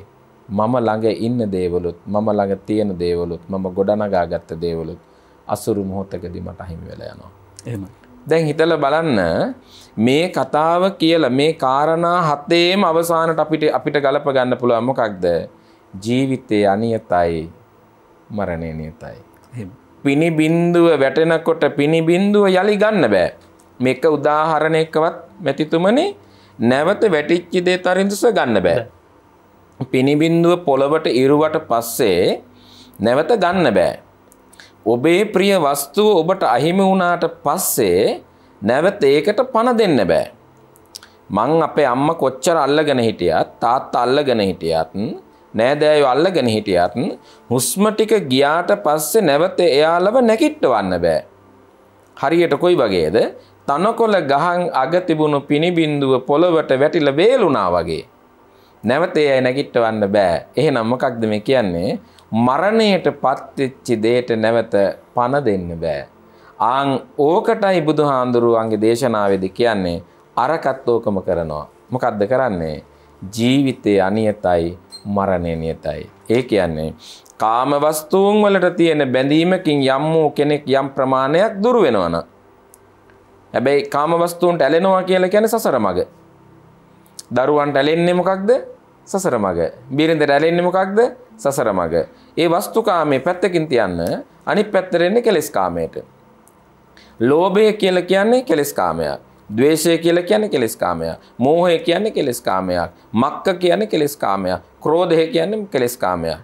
මම ළඟ ඉන්න දේවලුත් මම ළඟ තියෙන දේවලුත් මම ගොඩනගාගත්ත දේවලුත් අසුරු මොහොතකදී මට අහිමි වෙලා යනවා. එහෙමයි. දැන් හිතලා බලන්න මේ කතාව කියලා මේ காரணා හතේම අවසානට අපිට අපිට ගලප ගන්න පුළුවන් මොකක්ද? ජීවිතයේ අනියතයි මරණය නියතයි. පිණි බින්දුව වැටෙනකොට පිණි බින්දුව යළි ගන්න බෑ. මේක උදාහරණයකවත් මැතිතුමනේ නැවත වැටිච්චි දේ තරින්දුස ගන්න බෑ. පිණිබින්දුව පොළවට ඉරුවට පස්සේ නැවත ගන්න බෑ. ඔබේ ප්‍රිය වස්තුව ඔබට අහිමි වුණාට පස්සේ නැවත ඒකට පණ දෙන්න බෑ. මං අපේ අම්ම කොච්චර අල්ලගෙන හිටියත් තාත්තා අල්ලගෙන හිටියත් නෑදෑයෝ අල්ලගෙන හිටියත් හුස්ම ටික ගියාට පස්සේ නැවත එයාලව නැගිටවන්න බෑ. හරියට කොයි වගේද? තනකොළ ගහන් අග තිබුණු පිනිබින්දුව පොළවට වැටිලා වේලුණා වගේ. නැවත එය නැගිටවන්න බෑ. එහෙනම් මොකක්ද මේ කියන්නේ? මරණයට පත්වෙච්ච දෙයට නැවත පණ දෙන්න බෑ. ආන් ඕකටයි බුදුහාඳුරුවන්ගේ දේශනාවේදී කියන්නේ අරකත් ඕකම කරනවා. මොකද්ද කරන්නේ? ජීවිතය අනියතයි මරණය නියතයි. ඒ කියන්නේ කාමවස්තුූන් වලට තියෙන බැඳීමකින් යම් වූ කෙනෙක් යම් ප්‍රමාණයක් දුරු වෙනවන. හැබැයි කාමවස්තුූන්ට ඇලෙනවා කියලා කියන සසර මග. දරුවන්ට ඇලෙන්නේ මොකක්ද සසර මග. බිරිඳට ඇලෙන්නේ මොකක්ද සසර මග. ඒ වස්තුකාමේ පැත්තකින් තියන්න අනි පැත්තරෙන්නේ කෙලෙස්කාමයට. ලෝභය කියල කියන්නේ කෙලෙස්කාමයක්. ද්වේෂය කියලා කියන්නේ කෙලෙස් කාමයක්. මෝහය කියන්නේ කෙලෙස් කාමයක්. මක්ක කියන්නේ කෙලෙස් කාමයක්. ක්‍රෝධය කියන්නේ කෙලෙස් කාමයක්.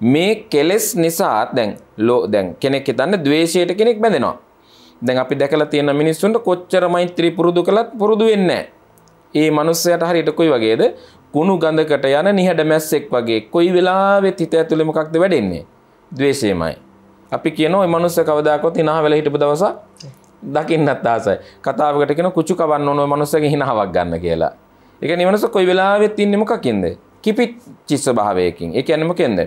මේ කෙලෙස් නිසා දැන් ලෝ දැන් කෙනෙක් හිතන්නේ ද්වේෂයට කෙනෙක් බැඳෙනවා. දැන් අපි දැකලා තියෙන මිනිස්සුන්ට කොච්චර මෛත්‍රී පුරුදු කළත් පුරුදු වෙන්නේ ඒ මනුස්සයට හරියට කොයි වගේද? කුණු ගඳකට යන නිහඬ මැස්සෙක් වගේ කොයි වෙලාවෙත් හිත ඇතුලේ මොකක්ද වැඩෙන්නේ? ද්වේෂයමයි. අපි කියනවා මේ මනුස්ස කවදාකවත් ඉනහ වෙලා හිටපු දවසක් දකින්නත් ආසයි කතාවකට කෙන කුචු කවන්න ඕන මනුස්සගේ හිනාවක් ගන්න කියලා එක නිවනස කොයි වෙලාවෙත් ඉන්න මොකකින්ද කිපිත් චිස්ස භාවයකින් එක ඇනම කෙන්ද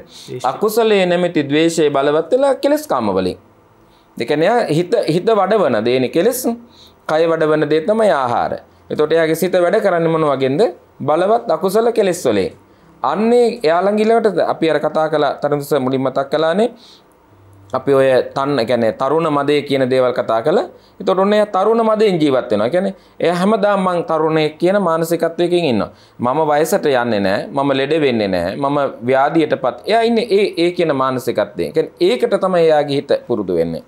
අකුසලේ නැමැති දවේශය බලවත්වෙලා කෙලෙස් කාමවලින් දෙකනය හිත හිත වඩවන දේන කෙලෙස් කය වඩවන දේ තමයි ආහාර එතොට එයාගේ සිත වැඩ කරන්න මොන වගෙන්ද බලවත් අකුසල කෙලෙස් වලේ අන්නේ එයාලංගිලවට අපි අර කතා කලා තරස මුලින් මතක් කලානේ අපි ඔය තන්න ගැන තරුණ මදය කියන දේවල් කතා කළ එතොට ඔන්න තරුණ මදයෙන් ජීවත්වෙන ගැන එය හැමදා මං තරුණය කියන මානසිකත්වයකින් ඉන්න. මම වයසට යන්න නෑ මම ලෙඩ වෙන්න නෑ මම ව්‍යාදියට පත් එය ඉන්න ඒ ඒ කියන මානසිකත්වය ඒකට තම එයාගේ හිත පුරුදු වෙන්නේ.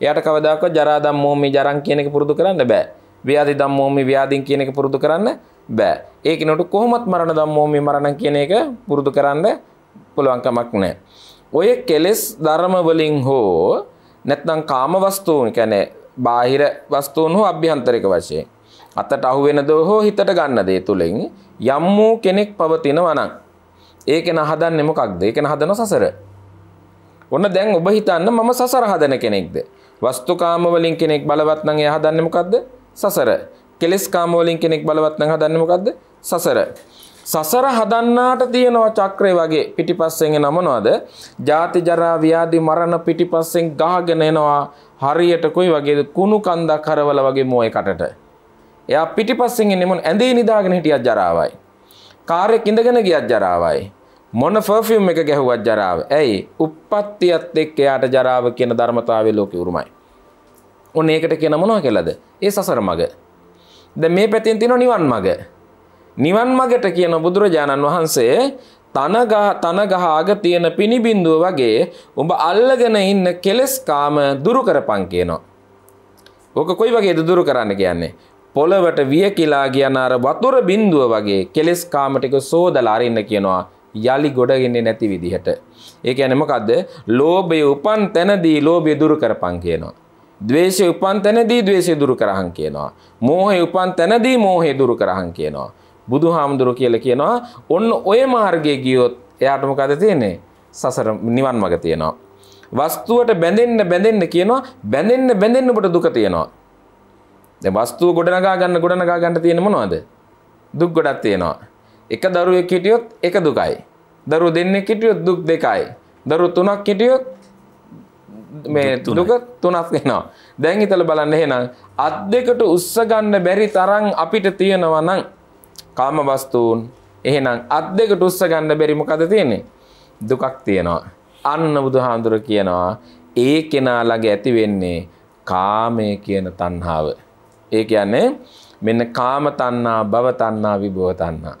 එයට කවදක් ජරාදම් මෝමි ජරන් කියනෙක පුරුදු කරන්න බෑ ව්‍යාධි දම් මෝමි ව්‍යාධීන් කියනෙක පුරුදු කරන්න බෑ ඒකනොට කොහොමත් මරණ දම් මෝමි මරණ කියන එක පුරුදු කරන්න පුළුවන්කමක් නෑ. ඔය කෙලෙස් ධර්ම වලින් හෝ නැත්නම් කාම වස්තුන් කියන්නේ බාහිර වස්තුන් හෝ අභ්‍යන්තරික වශයෙන් අතට අහු වෙන දෝ හෝ හිතට ගන්න දේ තුලින් යම් වූ කෙනෙක් පවතිනවා නම් ඒකේ නහදන්නේ මොකක්ද? ඒකේ නහදන සසර. ඔන්න දැන් ඔබ හිතන්න මම සසර හදන කෙනෙක්ද? වස්තුකාම වලින් කෙනෙක් බලවත් නම් එයා හදන්නේ මොකද්ද? සසර. කෙලස් කාම වලින් කෙනෙක් බලවත් නම් හදන්නේ මොකද්ද? සසර. සසර හදන්නාට තියෙනවා චක්‍රය වගේ පිටිපස්සෙන් නමනවාද? ජාති ජරා ව්‍යාධි මරණ පිටිපස්සෙන් ගහගෙන එනවා හරියට කොයි වගේද කුණු කන්දක් කරවල වගේ මෝයේ කටට. එයා පිටිපස්සෙන් එන්නේ මොන ඇඳේ නිදාගෙන හිටියත් ජරාවයි. කාර් එකේ ඉඳගෙන ගියත් ජරාවයි. මොන පර්ෆියුම් එක ගැහුවත් ජරාව. ඇයි? උප්පත්තියත් එක්ක යාට ජරාව කියන ධර්මතාවයේ ලෝකෙ උරුමයි. ඔන්න ඒකට කියන මොනවා කියලාද? ඒ සසර මග. දැන් මේ පැත්තෙන් තියෙනවා නිවන් මග. නිවන් මගට කියන බුදුරජාණන් වහන්සේ තනගා තනගහාග තියෙන පිනිබින්දුව වගේ උඹ අල්ලගෙන ඉන්න කෙලෙස් කාම දුරු කරපන් කියනවා. ඕක කොයි වගේද දුරු කරන්න කියන්නේ? පොළවට විය කියලා කියන අර වතුර බින්දුව වගේ කෙලෙස් කාම ටික සෝදලා අරින්න කියනවා. යලි ගොඩගෙන්නේ නැති විදිහට. ඒ කියන්නේ මොකද්ද? ලෝභය උපන් තැනදී ලෝභය දුරු කරපන් කියනවා. ද්වේෂය උපන් තැනදී ද්වේෂය දුරු කරහන් කියනවා. මෝහය උපන් තැනදී මෝහය දුරු කරහන් කියනවා. බුදු හාමුදුරුව කියලා කියනවා ඔන්න ඔය මාර්ගය ගියොත් එයාට මොකද තියෙන්නේ සසර නිවන් මඟ තියෙනවා. වස්තුවට බැඳෙන්න බැඳෙන්න කියනවා බැඳෙන්න බැඳෙන්න ඔබට දුක තියෙනවා. දැන් වස්තුව ගොඩනගා ගන්න ගොඩනගා ගන්න තියෙන මොනවද? දුක් ගොඩක් තියෙනවා. එක දරුවෙක් හිටියොත් එක දුකයි. දරුවෝ දෙන්නෙක් හිටියොත් දුක් දෙකයි. දරුවෝ තුනක් හිටියොත් මේ දුක තුනක් වෙනවා. දැන් හිතලා බලන්න එහෙනම් අත් දෙකට උස්ස ගන්න බැරි තරම් අපිට තියෙනවා නම් කාම වස්තුන් එහෙනම් අත් දෙක ටුස්ස ගන්න බැරි මොකද තියෙන්නේ? දුකක් තියෙනවා. අන්න බුදුහාඳුර කියනවා ඒ කෙනා ළඟ ඇති වෙන්නේ කාමය කියන තණ්හාව. ඒ කියන්නේ මෙන්න කාම තණ්හා, භව තණ්හා, විභව තණ්හා.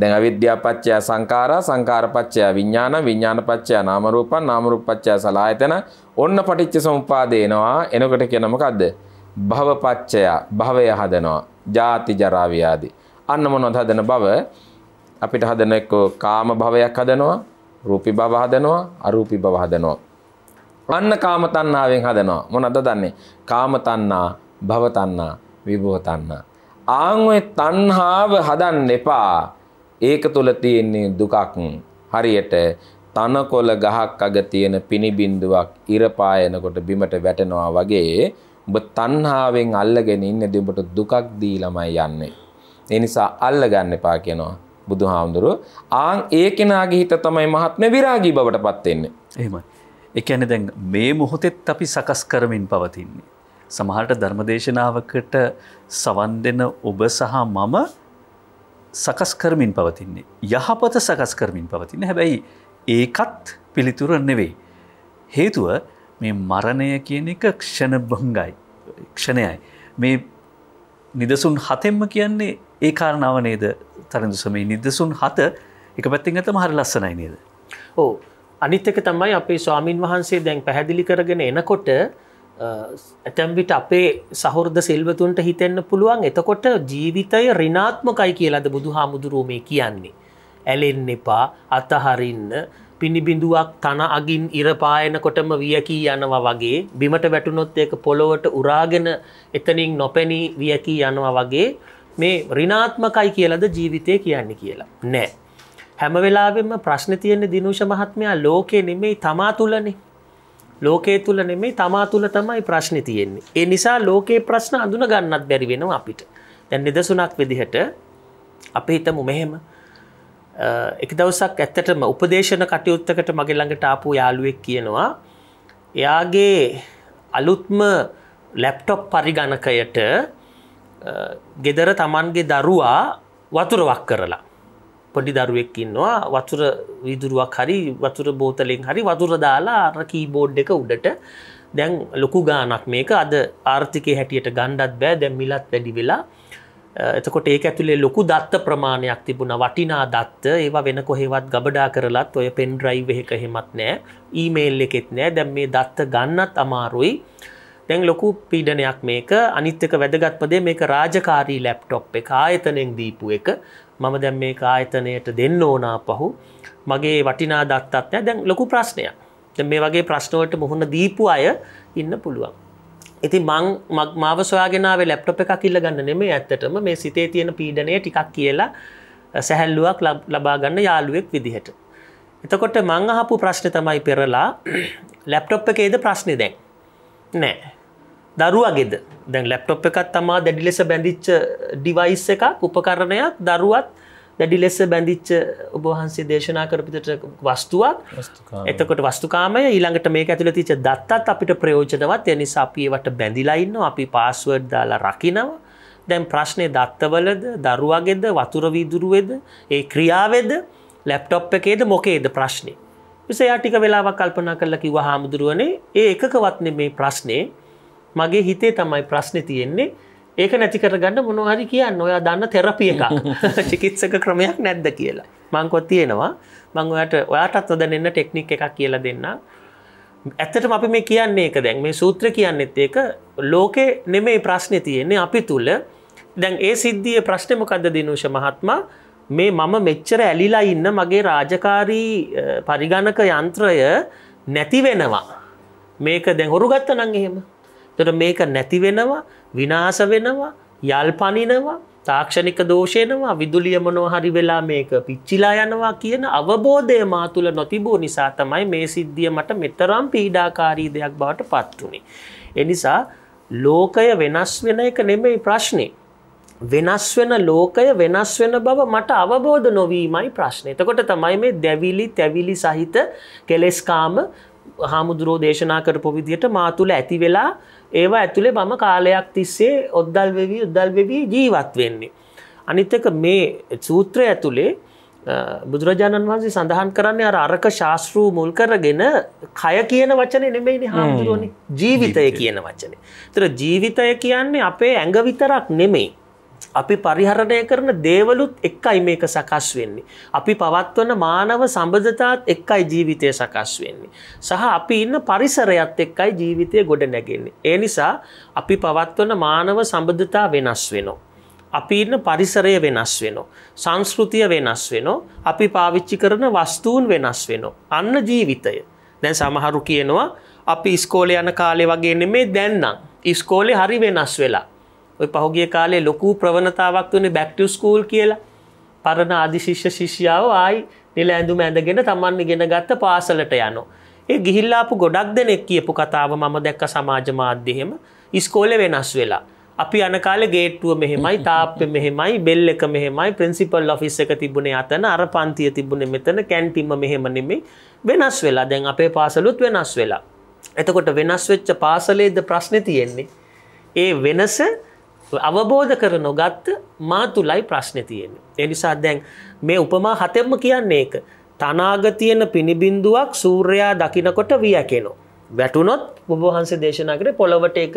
දැන් අවිද්‍යාව පත්‍ය සංඛාරා සංඛාර පත්‍ය විඥාන විඥාන පත්‍ය නාම රූපං නාම රූප පත්‍ය සලායතන ඔන්න පටිච්ච සමුපාදේ එනවා එනකොට කියන මොකද්ද භව පත්‍ය භවය හදනවා ජාති ජරා ව්‍යාධි අන්න මොනවද හදන බව අපිට හදන එක කාම භවයක් හදනවා, රූපී භව හදනවා, අරූපී භව හදනවා. අන්න කාම තණ්හාවෙන් හදනවා. මොනවද දන්නේ? කාම තණ්හා, භව තණ්හා, විභව තණ්හා. ආන් ඔය තණ්හාව හදන්න එපා. ඒක තුල තියෙන්නේ දුකක්. හරියට තනකොළ ගහක් අග තියෙන පිනිබින්දුවක් ඉර පායනකොට බිමට වැටෙනවා වගේ ඔබ තණ්හාවෙන් අල්ලගෙන ඉන්නේ ඔබට දුකක් දීලාමයි යන්නේ ඒ නිසා අල්ල ගන්න එපා කියනවා බුදු හාමුදුරුව ආං ඒ කෙනාගේ හිත තමයි මහත්ම විරාගී බවට පත්වෙන්නේ. එහෙමයි. එකැන දැන් මේ මොහොතෙත් අපි සකස් කරමින් පවතින්නේ. සමහට ධර්මදේශනාවකට සවන් දෙන ඔබ සහ මම සකස් කරමින් පවතින්නේ. යහපත සකස් කරමින් පවතින්න හැබැයි ඒකත් පිළිතුර නෙවෙයි. හේතුව මේ මරණය කියන එක ක්ෂණ බංගයි ක්ෂණයයි. මේ නිදසුන් හතෙම්ම කියන්නේ ඒ කාරණාව නේද තරඳු සමයි නිදසුන් හත එක පැත්තිෙන් ඇත මහර ලස්සනයි නේද. ඕ අනිත්තක තමයි අපේ ස්වාමීන් වහන්සේ දැන් පැහැදිලි කරගෙන එනකොට ඇතැම්විට අපේ සහෘද සෙල්වතුන්ට හිතෙන්න්න පුළුවන් එතකොට ජීවිතය රිනාත්මකයි කියලද බුදු හාමුදුරුවමේ කියන්නේ. ඇලෙන් එපා අතහරින්න පිණිබිඳුවක් තන අගින් ඉරපායනකොටම වියකී යනවා වගේ බිමට වැටුනොත් ඒක පොළොවට උරාගෙන එතනින් නොපැණී වියකී යනවා වගේ මේ රිනාත්මකයි කියලද ජීවිතය කියන්නේ කියලා නෑ. හැම වෙලාවෙම ප්‍රශ්න තියෙන්නේ දිනුෂ මහත්මයා ලෝකය නෙමෙයි තමා තුලනේ ලෝකයේ තුල නෙමෙයි තමා තුල තමයි ප්‍රශ්න තියෙන්නේ. ඒ නිසා ලෝකයේ ප්‍රශ්න අඳුන ගන්නත් බැරි වෙනවා අපිට. දැන් නිදසුණක් විදිහට අපි හිතමු මෙහෙම එක දවසක් ඇත්තටම උපදේශන කටයුත්තකට මගේ ළඟට ආපු යාළුවෙක් කියනවා එයාගේ අලුත්ම ලැප්ටොප් පරිගණකයට ගෙදර තමන්ගේ දරුවා වතුරවක් කරලා පොඩි දරුවෙක් ඉන්නවා වතුර විදුරුවක් හරි වතුර බෝතලෙන් හරි වතුර දාලා අර කීබෝඩ් එක උඩට දැන් ලොකු ගානක් මේක අද ආර්ථිකය හැටියට ගණ්ඩත් බෑ දැම් මිලත් වැඩි වෙලා එතකොට ඒක ඇතුළේ ලොකු දත්ත ප්‍රමාණයක් තිබුණ වටිනා දත්ත ඒවා වෙන කොහෙවත් ගබඩා කරලත් ඔය පෙන්ඩ්‍රයි් එක හෙමත් නෑ ඊමේල් එකෙත් නෑ දැම් මේ දත්ත ගන්නත් අමාරුයි දැන් ලොකු පීඩනයක් මේක අනිත්‍යක වැදගත්පදේ මේක රාජකාරී ලැප්ටොප් එක ආයතනෙන් දීපු එක මම දැම් මේ ආයතනයට දෙන්න ඕනා පහු මගේ වටිනා දත්තත්නෑ දැන් ලොකු ප්‍රශ්නයක් මේ වගේ ප්‍රශ්නවට මුහුණ දීපු අය ඉන්න පුළුවන් ඉති මං මාව සොයාගෙනාව ලැප්ටොප් එකක් කිල්ල ගන්න නෙම ඇත්තටම මේ සිතේ තියෙන පීඩනය ටිකක් කියලා සැහැල්ලුවක් ලබාගන්න යාළුවෙක් විදිහට. එතකොට මං අහපු ප්‍රශ්න තමයි පෙරලා ලැප්ටොප් එකේද ප්‍රශ්නි දැන් නෑ දරුවගෙද දැන් ලැප්ටොප් එකත් තමා දැඩි ලෙස බැඳිච්ච ඩිවයිස් එකක් උපකරණයක් දරුවත් දැඩි ලෙස බැඳිච්ච ඔබහන්සේ දේශනා කරපිට වස්තුවක් එතකොට වස්තුකාමය ඊළඟට මේ ඇතුළ තිච දත්තත් අපිට ප්‍රයෝජනවත් එනි සාපියවට බැඳිලයින්න අපි පාස්ුවඩ් දාලා රකිනවා දැන් ප්‍රශ්නය දත්තවලද දරුවගෙද වතුරවිදුරුවද ඒ ක්‍රියාවෙද ලැප්ටොප් එකේද මොකේද ප්‍රශ්නය විසයා ටික වෙලාවක් කල්පනා කරලා කිව හාමුදුරුවනේ ඒ එකකවත්න මේ ප්‍රශ්නය මගේ හිතේ තමයි ප්‍රශ්න තියෙන්නේ ඒක නැති කරගන්න මොනහරි කියන්න ඔයා දන්න තෙරපිය එක චිකිත්සක ක්‍රමයක් නැද්ද කියලා මංකොත් තියෙනවා මං ඔයාට ඔයාටත් නොදැනන්න ටෙක්නික් එකක් කියලා දෙන්න ඇත්තට අපි මේ කියන්නේ එක දැන් මේ සූත්‍ර කියන්නෙත් ඒක ලෝකෙ නෙමේ ප්‍රශ්නය තියෙන්නේ අපි තුළ දැන් ඒ සිද්ධිය ප්‍රශ්නමකද දිනූෂ මහත්මා මේ මම මෙච්චර ඇලිලා ඉන්න මගේ රාජකාරී පරිගණක යන්ත්‍රය නැති වෙනවා මේක දැන් හොරු ගත්ත නං එහෙම තොට මේක නැති වෙනවා විනාස වෙනවා යල් පනිනවා තාක්ෂණික දෝෂයනවා විදුලියමනෝ හරි වෙලා මේක පිච්චිලා යනවා කියන අවබෝධය මා තුළ නොතිබූ නිසා තමයි මේ සිද්ධිය මට මෙතරම් පීඩාකාරී දෙයක් බවට පත්වුණේ. එනිසා ලෝකය වෙනස් වෙන එක නෙමෙයි ප්‍රශ්නේ. වෙනස් වෙන ලෝකය වෙනස් වෙන බව මට අවබෝධ නොවීමයි ප්‍රශ්නය. එතකොට තමයි මේ දැවිලි තැවිලි සහිත කෙලෙස්කාම හාමුදුරෝ දේශනා කරපු විදියට මා තුළ ඇති වෙලා ඒවා ඇතුළේ මම කාලයක් තිස්සේ ඔද්දල් වෙවී උද්දල් වෙවී ජීවත් වෙන්නේ. අනිත්තක මේ සූත්‍රය ඇතුළේ බුදුරජාණන් වහන්සේ සඳහන් කරන්නේ අර අරක ශාස්තෘූ මුල් කරගෙන කය කියන වචනය නෙමෙයිනි හාමුදුරුවනි ජීවිතය කියන වචනේ. තර ජීවිතය කියන්නේ අපේ ඇඟ විතරක් නෙමෙයි. අපි පරිහරණය කරන දේවලුත් එක්කයි මේක සකස් වෙන්නේ. අපි පවත්වන මානව සම්බධතාත් එක්කයි ජීවිතය සකස් වෙන්නේ. සහ අපි ඉන්න පරිසරයත් එක්කයි ජීවිතය ගොඩ නැගෙන්නේ. ඒ නිසා අපි පවත්වන මානව සම්බධතා වෙනස් වෙනවා. අපි ඉන්න පරිසරය වෙනස් වෙනවා. සංස්කෘතිය වෙනස් වෙනවා. අපි පාවිච්චි කරන වස්තුූන් වෙනස් වෙනවා. අන්න ජීවිතය. දැන් සමහරු කියනවා අපි ස්කෝල යන කාලෙ වගේ නෙමේ දැන්නම්. ස්කෝලෙ හරි වෙනස් වෙලා. ඔය පහුගිය කාලේ ලොකු ප්‍රවණතාවක් වනේ බැක්ටිය ස්කූල් කියලා පරණ අධිශිෂ්‍ය ශිෂ්‍යාව ආයි නිල ඇඳුම ඇඳගෙන තමන් ඉගෙන ගත්ත පාසලට යනො. ඒ ගිහිල්ලාපු ගොඩක් දෙනෙක් කියපු කතාව මම දැක්ක සමාජ මාධ්‍යහෙම ඉස්කෝල වෙනස් වෙලා. අපි අනකාල ගේට්ටුව මෙහෙමයි තාප්ප මෙහෙමයි බෙල් එක මෙහෙමයි ප්‍රින්සිපල් ොෆිස් එක තිබුණේ අතන අර පන්තිය තිබුණ මෙතන කැන්ටිම මෙහෙම නෙමේ වෙනස් වෙලා දැන් අපේ පාසලුත් වෙනස් වෙලා. එතකොට වෙනස් වෙච්ච පාසලේද ප්‍රශ්න තියෙන්නේ. ඒ වෙනස අවබෝධ කර නොගත්ත මා තුලයි ප්‍රශ්න තියෙන. එනිසා දැන් මේ උපමා හතෙම කියන්නේ එක. තනාගතියන පිණිබින්දුවක් සූර්යා දකිනකොට වියකෙනෝ. වැටුනොත් බොබහන්සේ දේශනා කරේ පොළොවට එක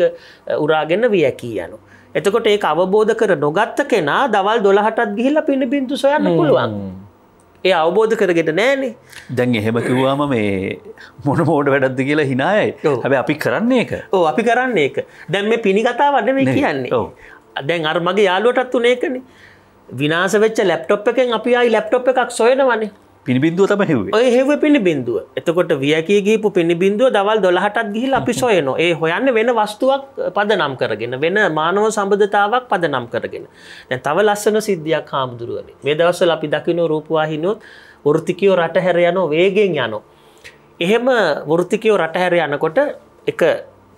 උරාගෙන වියකී යනු. එතකොට ඒ අවබෝධ කර නොගත්ත කෙනා දවල් දොළහටත් ගිහිල්ල පිණිබින්දු සොයන්න පුළුවන්. ඒ අවබෝධ කරගෙට නෑනේ දැන් එහෙම කිව්වාම මේ මොන මෝඩ වැඩක්ද කියලා හිනායයි හැබ අපි කරන්නේ එක ඕ අපි කරන්නේ එක දැන් මේ පිණි කතා වන්න මේ කියන්නේ දැන් අර මගේ යාලුවටත් වනේකන විනාසවෙච්ච ලැප්ටොප් එකෙන් අපි අයි ලැප්ටොප් එකක් සොයනවනේ පිබිදුව තම හෙව හෙව පිණි බින්දුව එතකොට වියකීගේපු පිණි බින්දුව දවල් දොළහටත් ගිහිල් අපි සොයනො ඒ හොයන්න වෙන වස්තුවක් පදනම් කරගෙන වෙන මානව සම්බධතාවක් පදනම් කරගෙන තව ලස්සන සිද්ධියක් හාමුදුරුවනේ මේ දවසල් අපි දකිනෝ රූපවාහිනොත් වෘතිකයෝ රටහැර යනෝ වේගෙන් යනෝ. එහෙම වෘතිකයෝ රටහැර යනකොට එක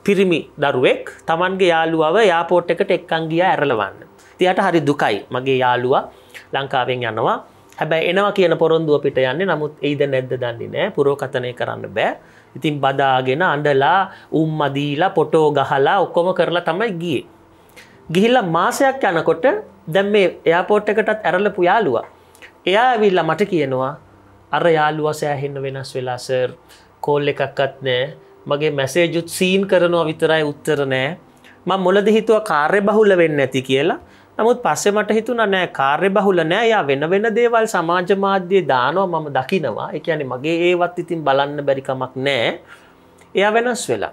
පිරිමි දරුවෙක් තමන්ගේ යාළුවාව යාපෝට් එකට එක්කංගිය ඇරලවන්න. තියට හරි දුකයි මගේ යාළුවා ලංකාවෙන් යනවා හැබැයි එනවා කියන පොරොන්දුව පිට යන්නේ නමුත් ඒද නැද්ද දන්නේ නෑ පුරෝකතනය කරන්න බෑ ඉතින් බදාගෙන අඩලා උම්මදීලා පොටෝ ගහලා ඔක්කොම කරලා තමයි ගිය. ගිහිල්ල මාසයක් යනකොට දැම් මේ එයාපෝට් එකටත් ඇරලපු යාලුවා. එයා ඇවිල්ල මට කියනවා අර යාලුව සෑහෙන්න වෙනස් වෙලාසර් කෝල් එකක්කත් නෑ මගේ මැසේජුත් සීන් කරනවා විතරයි උත්තර නෑ මං මොලද හිතුව කාර්ය බහුල වෙන්න ඇති කියලා නමුත් පස්සේ මට හිතුන නෑ කාර්ය බහුල නෑ යා වෙන වෙන දේවල් සමාජ මාධ්‍යයේ දානවා මම දකිනවා එක යනි මගේ ඒවත් ඉතින් බලන්න බැරිකමක් නෑ එයා වෙනස් වෙලා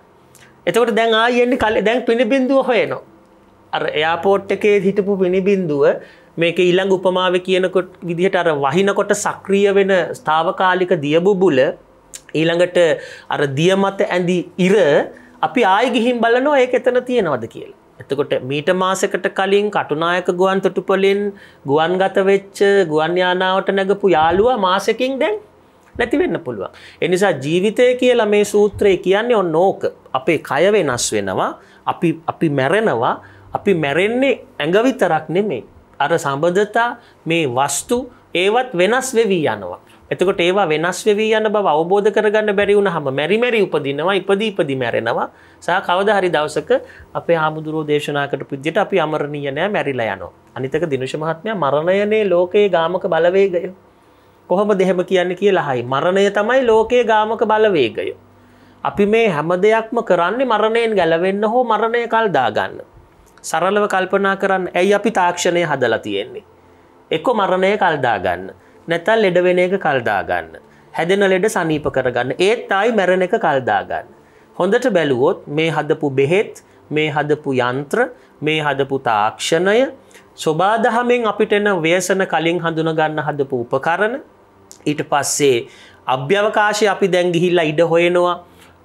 එතකට දැන් ආයෙන්නේ කල දැන් පිණිබිඳුව හොයනවා අර එයාපෝට් එකේ හිටපු පිණිබිඳුව මේක ඊළඟ උපමාව කියනකොට විදිහට අර වහිනකොට සක්‍රිය වෙන ස්ථාවකාලික දියබුබුල ඊළඟට අර දිය මත ඇඳි ඉර අපි ආයෙ ගිහින් බලනවා ඒක එතන තියෙනවද කියලා එතකොට මීට මාසකට කලින් කටුනායක ගුවන් තොටුපොලින් ගුවන් ගත වෙච්ච ගුවන් යානාවට නැගපු යාළුවා මාසකින් දැන් නැතිවෙන්න පුළුවන්. එනිසා ජීවිතය කියලා මේ සූත්‍රය කියන්නේ ඔන්න ඕක අපේ කය වෙනස් වෙනවා අපි අපි මැරෙනවා අපි මැරෙන්නේ ඇඟවිතරක් නෙමේ. අර සම්බධතා මේ වස්තු ඒවත් වෙනස් වෙවී යනවා. එතකොට ඒවා වෙනස් වෙවී යන බව අවබෝධ කරගන්න බැරි වුණාම මෙරි මෙරි උපදිනවා ඉපදි ඉපදි මැරෙනවා සහ කවදා හරි දවසක අපේ ආමුදුරෝ දේශනා කරපු විදිහට අපි අමරණීය නෑ මැරිලා යනවා අනිතක දිනුෂ මහත්මයා මරණයනේ ලෝකයේ ගාමක බලවේගය කොහොමද එහෙම කියන්නේ කියලායි මරණය තමයි ලෝකයේ ගාමක බලවේගය අපි මේ හැම දෙයක්ම කරන්නේ මරණයෙන් ගැලවෙන්න හෝ මරණය කල් දාගන්න සරලව කල්පනා කරන්න ඇයි අපි තාක්ෂණය හදලා තියෙන්නේ එක්ක මරණය කල් දාගන්න නැතල් ලෙඩ වෙන එක කල්දාගන්න. හැදෙන ලෙඩ සනීප කරගන්න ඒත් අයි මැරණ එක කල්දාගන්න. හොඳට බැලුවොත් මේ හදපු බෙහෙත් මේ හදපු යන්ත්‍ර මේ හදපු තාක්ෂණය ස්වබාදහමෙන් අපිට එන වේසන කලින් හඳුනගන්න හදපු උපකරණ ඊට පස්සේ අභ්‍යවකාශය අපි දැංගිහිල්ලා ඉඩ හොයෙනවා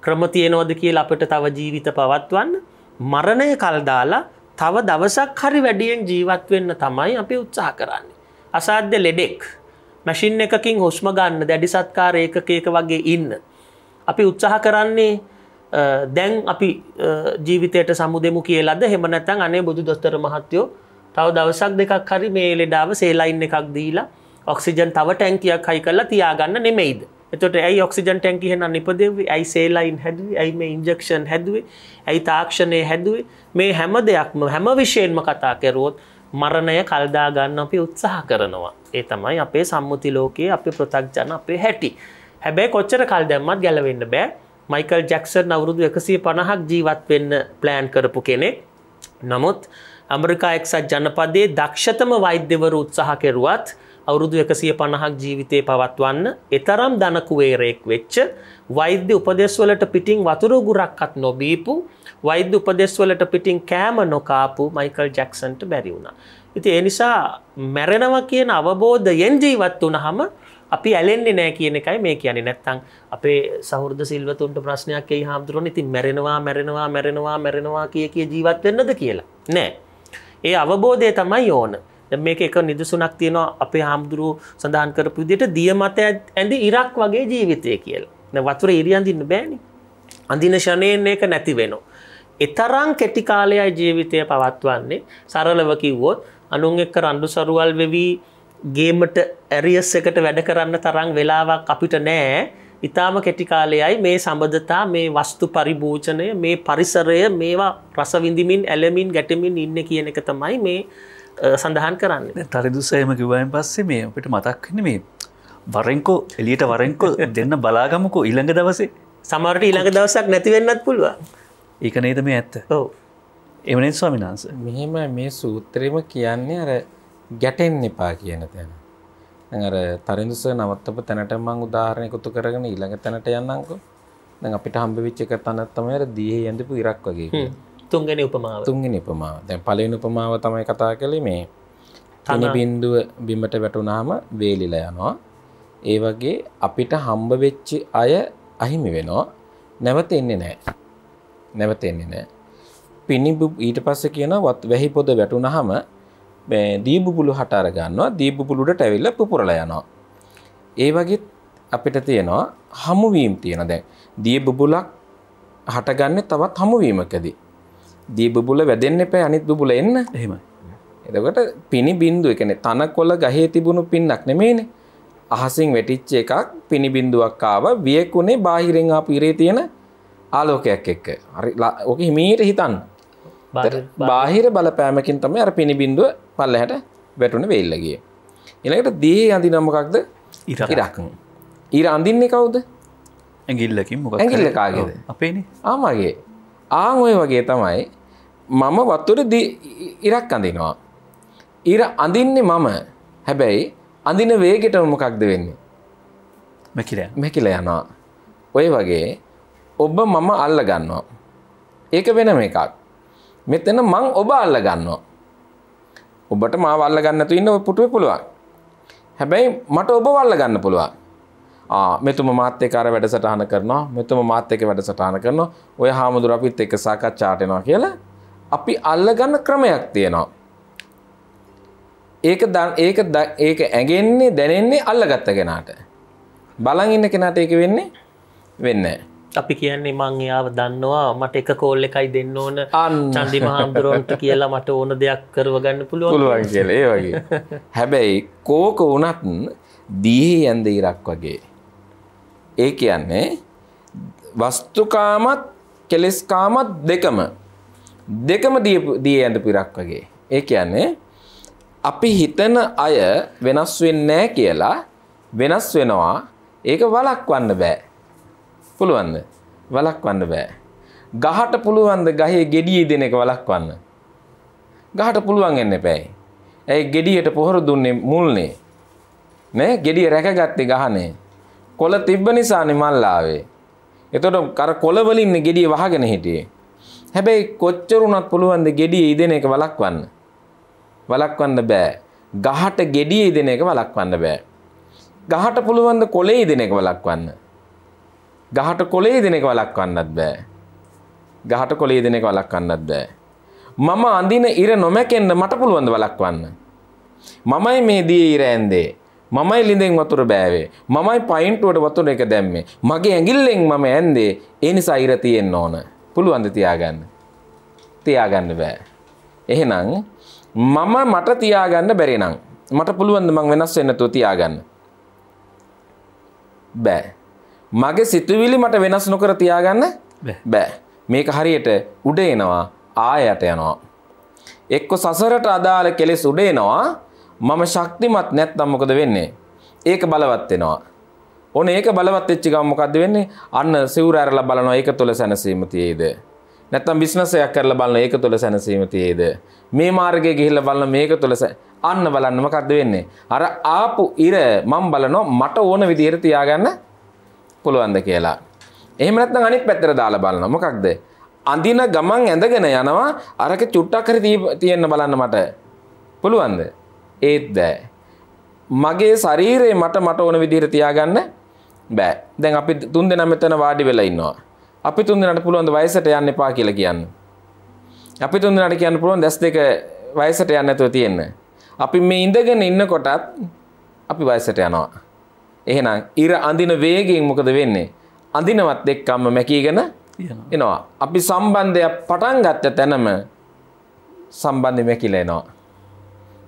ක්‍රමතියනෝද කියල අපට තව ජීවිත පවත්වන්න මරණය කල්දාලා තව දවසක් හරි වැඩියෙන් ජීවත් වෙන්න තමයි අපි උත්සාහ කරන්නේ. අසාධ්‍ය ලෙඩෙක් මැසින් එකකින් හොස්ම ගන්න දැඩි සත්කාර ඒකකයක වගේ ඉන්න. අපි උත්සාහ කරන්නේ දැන් අපි ජීවිතයට සමුදෙමු කියලද හෙමනැතන් අනේ බුදු දොස්තර මහත්තයෝ තව දවසක් දෙකක් හරි මේ ලෙඩාව සේලයින් එකක් දීලා ඔක්සිජන් තව ටැන්කියක් හයි කරලා තියාගන්න නෙමෙයිද. එතොට ඇයි ඔක්සිජන් ටැන්කි හෙන නිපදෙව ඇයි සේලයින් හැදුවේ ඇයි මේ ඉන්ජක්ෂන් හැදුවේ ඇයි තාක්ෂණය හැදුවේ මේ හැම දෙයක්ම හැම විශයෙන්ම කතා කෙරුවොත් මරණය කල්දා ගන්න අපි උත්සාහ කරනවා. ඒ තමයි අපේ සම්මුති ලෝකයේ අපි ප්‍රතක්ජන අපේ හැටි. හැබැයි කොච්චර කල් දැම්මත් ගැලවෙන්න බෑ මයිකල් ජැක්සර් අවුරුදු එකසිය පණහක් ජීවත් වෙන්න ප්ලෑන් කරපු කෙනෙක්. නමුත් ඇමරිකා එක්සත් ජනපදයේ දක්ෂතම වෛද්‍යවර උත්සාහ කෙරුවත් අවුරුදු එකසිය පණහක් ජීවිතය පවත්වන්න එතරම් දනකුවේරයෙක් වෙච්ච වෛද්‍ය උපදෙස්වලට පිටින් වතුරගුරක්කත් නොබීපු වෛද්‍ය උපදෙස්වලට පිටින් කෑම නොකාපු මයිකල් ජැක්සන්ට බැරි වුණා. ඉති එනිසා මැරෙනව කියන අවබෝධයෙන් ජීවත් වුණහම අපි ඇලෙන්නේ නෑ කියන එකයි මේ කියන්නේ නැත්තං අපේ සෞෘද සිල්වතුන්ට ප්‍රශ්නයක් ඒ හාමුදුරුවන් ඉතින් මැරෙනවා මැරෙනවා මැරෙනවා මැරෙනවා කිය කිය ජීවත් වෙන්නද කියලා නෑ ඒ අවබෝධය තමයි ඕන මේක එක නිදසුනක් තියෙනවා අපේ හාමුදුරුව සඳහන් කරපු විදියට දිය මත ඇඳි ඉරක් වගේ ජීවිතය කියලා වතුර ඉරියන්දින්න බෑනි අඳින ශනයෙන් ඒක නැති වෙනවා එතරං කෙටිකාලයයි ජීවිතය පවත්වන්නේ සරලව කිව්වොත් අනුන් එක්ක රණ්ඩු සරුවල් වෙවී ගේමට ඇරියස් එකට වැඩ කරන්න තරං වෙලාවක් අපිට නෑ ඉතාම කෙටිකාලයයි මේ සබඳතා මේ වස්තු පරිභූචනය මේ පරිසරය මේවා රසවිඳමින් ඇලමින් ගැටමින් ඉන්න කියන එක තමයි මේ සඳහන් කරන්න තරිදුසයම කිවයන් පස්සේ මේ අපිට මතක්න මේ වරෙන්කෝ එලියට වරෙන්කෝ දෙන්න බලාගමකෝ ඉළඟ දවසේ සමරට ඉළඟ දවසක් නැතිවෙන්නත් පුළුවන් ඒක නේද මේ ඇත්ත ඔව එමනේ ස්වාමිනාන්ස මෙහෙම මේ සූත්‍රයම කියන්නේ අර ගැටෙන් එපා කියන තැන අර තරිදුස නවත්තප තැනට මං උදාහරණය කුතු කරගෙන ඊළඟ තැනට යන්නංකෝ දැන් අපිට හම්බවිච්ච එක තැනක් තමයි අර දියේ යඳපු ඉරක් වගේ කියන්නේ තුන්ගෙන උපමාව තුන්ගෙන උපමාව දැන් පලවෙනි උපමාව තමයි කතා කළේ මේ තන බින්දුව බිමට වැටුනහම වේලිලා යනවා ඒ වගේ අපිට හම්බ වෙච්ච අය අහිමි වෙනවා නැවත එන්නේ නැහැ නැවතෙන්නේ නෑ. පිණිබු ඊට පස්සේ කියනවා වැහි පොද වැටුනහම මේ දීබුබුලු හට අර ගන්නවා දීබුබුලුඩට ඇවිල්ලා පුපුරලා යනවා. ඒ වගේ අපිට තියෙනවා හමුවීම් තියෙන දැන් දීබුබුලක් හටගන්නේ තවත් හමුවීමකදී. දීබුබුල වැදෙන්න එපා අනිත් බුබුල එන්න. එහෙමයි. එතකොට පිණි බින්දුව කියන්නේ තනකොළ ගහේ තිබුණු පින්නක් නෙමෙයිනේ. අහසින් වැටිච්ච එකක් පිණි බින්දුවක් ආව වියකුනේ බාහිරින් ආපු ඉරේ තියෙන ආලෝකයක් එක්ක හරි ඕක හිමීට හිතන්න බාහිර බලපෑමකින් තම අර පිණිබින්දුව පල්ලහැට වැටුණ වෙල්ලගිය එළකට දී අඳිනම්මකක්ද ඉරක් ඉර අඳින්නේ කවුද ඇගිල්ලකින් මොක ඇගිල්ලකාගේද අපේන ආමගේ ආංඔය වගේ තමයි මම වත්තුර ඉරක් අඳිනවා ඉර අඳින්නේ මම හැබැයි අඳින වේගෙට මොකක්ද වෙන්නේ මැකිල යනවා ඔය වගේ ඔබ මම අල්ල ගන්නවා. ඒක වෙනම එකක්. මෙතන මං ඔබ අල්ල ගන්නවා. ඔබට මාව අල්ල ගන්න තු ඉන්න ඔය පුටුවේ පුළුවන්. හැබැයි මට ඔබ වල්ල ගන්න පුළුවන්. ආ මෙතුම මාත් එක්ක අර වැඩසටහන කරනවා. මෙතුම මාත් එක්ක වැඩසටහන කරනවා. ඔය හාමුදුර අපිත් එක්ක සාකච්ඡාට එනවා කියලා අපි අල්ල ගන්න ක්‍රමයක් තියෙනවා. ඒක ඒක ඒක ඇගෙන්නේ දැනෙන්නේ අල්ලගත්ත කෙනාට. බලන් ඉන්න කෙනාට ඒක වෙන්නේ වෙන්නේ නැහැ. අපි කියන්නේ මං එයාව දන්නවා මට එක කෝල් එකයි දෙන්න ඕන චන්දි මහාන්දුරුවන්ට කියලා මට ඕන දෙයක් කරවගන්න පුළුවන් කියලේ වගේ හැබැයි කෝක වනත් දීහි ඇන්ද ඉරක් වගේ ඒ කියන්නේ වස්තුකාමත් කෙලෙස්කාමත් දෙකම දෙකම දී ඇඳ පිරක් වගේ ඒ කියන්නේ අපි හිතන අය වෙනස් වෙන්නෑ කියලා වෙනස් වෙනවා ඒක වලක්වන්න බෑ පුළුවන්ද වලක්වන්න බෑ. ගහට පුළුවන්ද ගහේ ගෙඩිය දෙන එක වලක්වන්න. ගහට පුළුවන් එන්න පැයි. ඇයි ගෙඩියට පොහොර දුන්නේ මුල්නේ. නෑ ගෙඩිය රැකගත්තේ ගහනේ. කොල තිබ්බ නිසානේ මල්ලාවේ. එතකොට කර කොළවලින් ගෙඩිය වහගෙන හිටියේ. හැබැයි කොච්චර වුණත් පුළුවන් ද gediye ඉදෙන එක වළක්වන්න. වළක්වන්න බෑ. ගහට gediye ඉදෙන එක වළක්වන්න බෑ. ගහට පුළුවන් ද කොළේ ඉදෙන එක වළක්වන්න. ගහට කොලේ දෙනෙක වලක්වන්නත් බෑ. ගහට කොලේ දෙනෙක වලක්වන්නත් බෑ. මම අඳින ඉර නොමැකෙන්න මට පුළුවන්ද වලක්වන්න. මමයි මේ දී ඉර ඇන්දේ. මමයි ලිඳෙන් වතුර බෑවේ මමයි පයින්ටුවට වතුර එක දැම්මේ මගේ ඇඟිල්ලෙන් මම ඇන්දේ ඒ නිසා ඉර තියෙන්න ඕන පුළුවන්ද තියාගන්න තියාගන්න බෑ එහෙනම් මම මට තියාගන්න බැරි නම් මට පුළුවන් මං වෙනස් වෙන්න තුව තියාගන්න බෑ මගේ සිතුවිලි මට වෙනස් නොකර තියාගන්න බෑ මේක හරියට උඩ එනවා ආයට යනවා. එක්ක සසරට අදාළ කෙලෙස් උඩ එනවා මම ශක්තිමත් නැත්නම් මොකද වෙන්නේ? ඒක බලවත් වෙනවා. ඔන්න ඒක බලවත් වෙච්ච ගමන් මොකද වෙන්නේ? අන්න සිවුර ඇරලා බලනවා ඒක තුළ සැනසීම තියේද? නැත්නම් බිස්නස් එකක් කරලා බලන ඒක තුළ සැනසීම තියේද? මේ මාර්ගයේ ගිහිල්ලා බලන මේක තුළ අන්න බලන්න මොකද්ද වෙන්නේ? අර ආපු ඉර මම බලනවා මට ඕන විදිහට තියාගන්න පුළුවන්ද කියලා. එහෙම නැත්නම් අනිත් පැත්තට දාලා බලනවා. මොකක්ද? අඳින ගමන් ඇඳගෙන යනවා අරක චුට්ටක් හරි තියෙන්න බලන්න මට. පුළුවන්ද? ඒත් බෑ. මගේ ශරීරය මට මට ඕන විදිහට තියාගන්න බෑ. දැන් අපි තුන්දෙනා මෙතන වාඩි වෙලා ඉන්නවා. අපි තුන්දෙනාට පුළුවන් වයසට යන්න එපා කියලා කියන්න. අපි තුන්දෙනාට කියන්න පුළුවන් දැස් දෙක වයසට යන්න නැතුව තියෙන්න. අපි මේ ඉඳගෙන ඉන්නකොටත් අපි වයසට යනවා. එහෙනම් ඉර අඳින වේගෙන් මොකද වෙන්නේ. අඳිනවත් එක්කම්ම මැකීගෙන එනවා. අපි සම්බන්ධයක් පටන් ගත්ත තැනම සම්බන්ධය මැකිලා එනවා.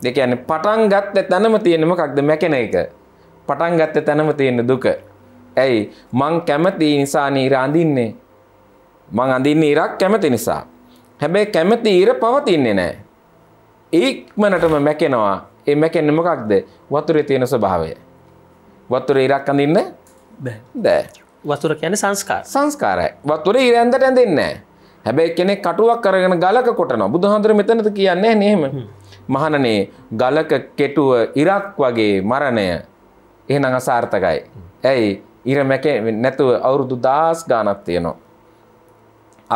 දෙක යන්නේ පටන් ගත්ත තැනම තියෙන මොකක්ද මැකෙන එක. පටන් ගත්ත තැනම තියෙන දුක. ඇයි මං කැමති නිසා නීර අඳින්නේ. මං අඳින්නේ ඉරක් කැමති නිසා. හැබැයි කැමති ඉර පවතින්නේ නැහැ. ඒක්මනටම මැකෙනවා. ඒ මැකෙන්නේ මොකක්ද? වතුරේ තියෙන ස්වභාවය. වත්තුර ඉරක් අඳන්න බෑ වතුර කියන සංස්කාර සංස්කාරයි වත්තුර ඉරැන්දට ඇඳන්න හැබැයි කෙනෙක් කටුවක් කරගෙන ගලක කොටන බුදුහන්දර මෙතනත කියන්නේ නහෙම මහනනේ ගලක කෙටුව ඉරක් වගේ මරණය එහෙන අසාර්ථකයි ඇයි ඉර මැක නැතුව අවුරුදු දස් ගානත් තියනවා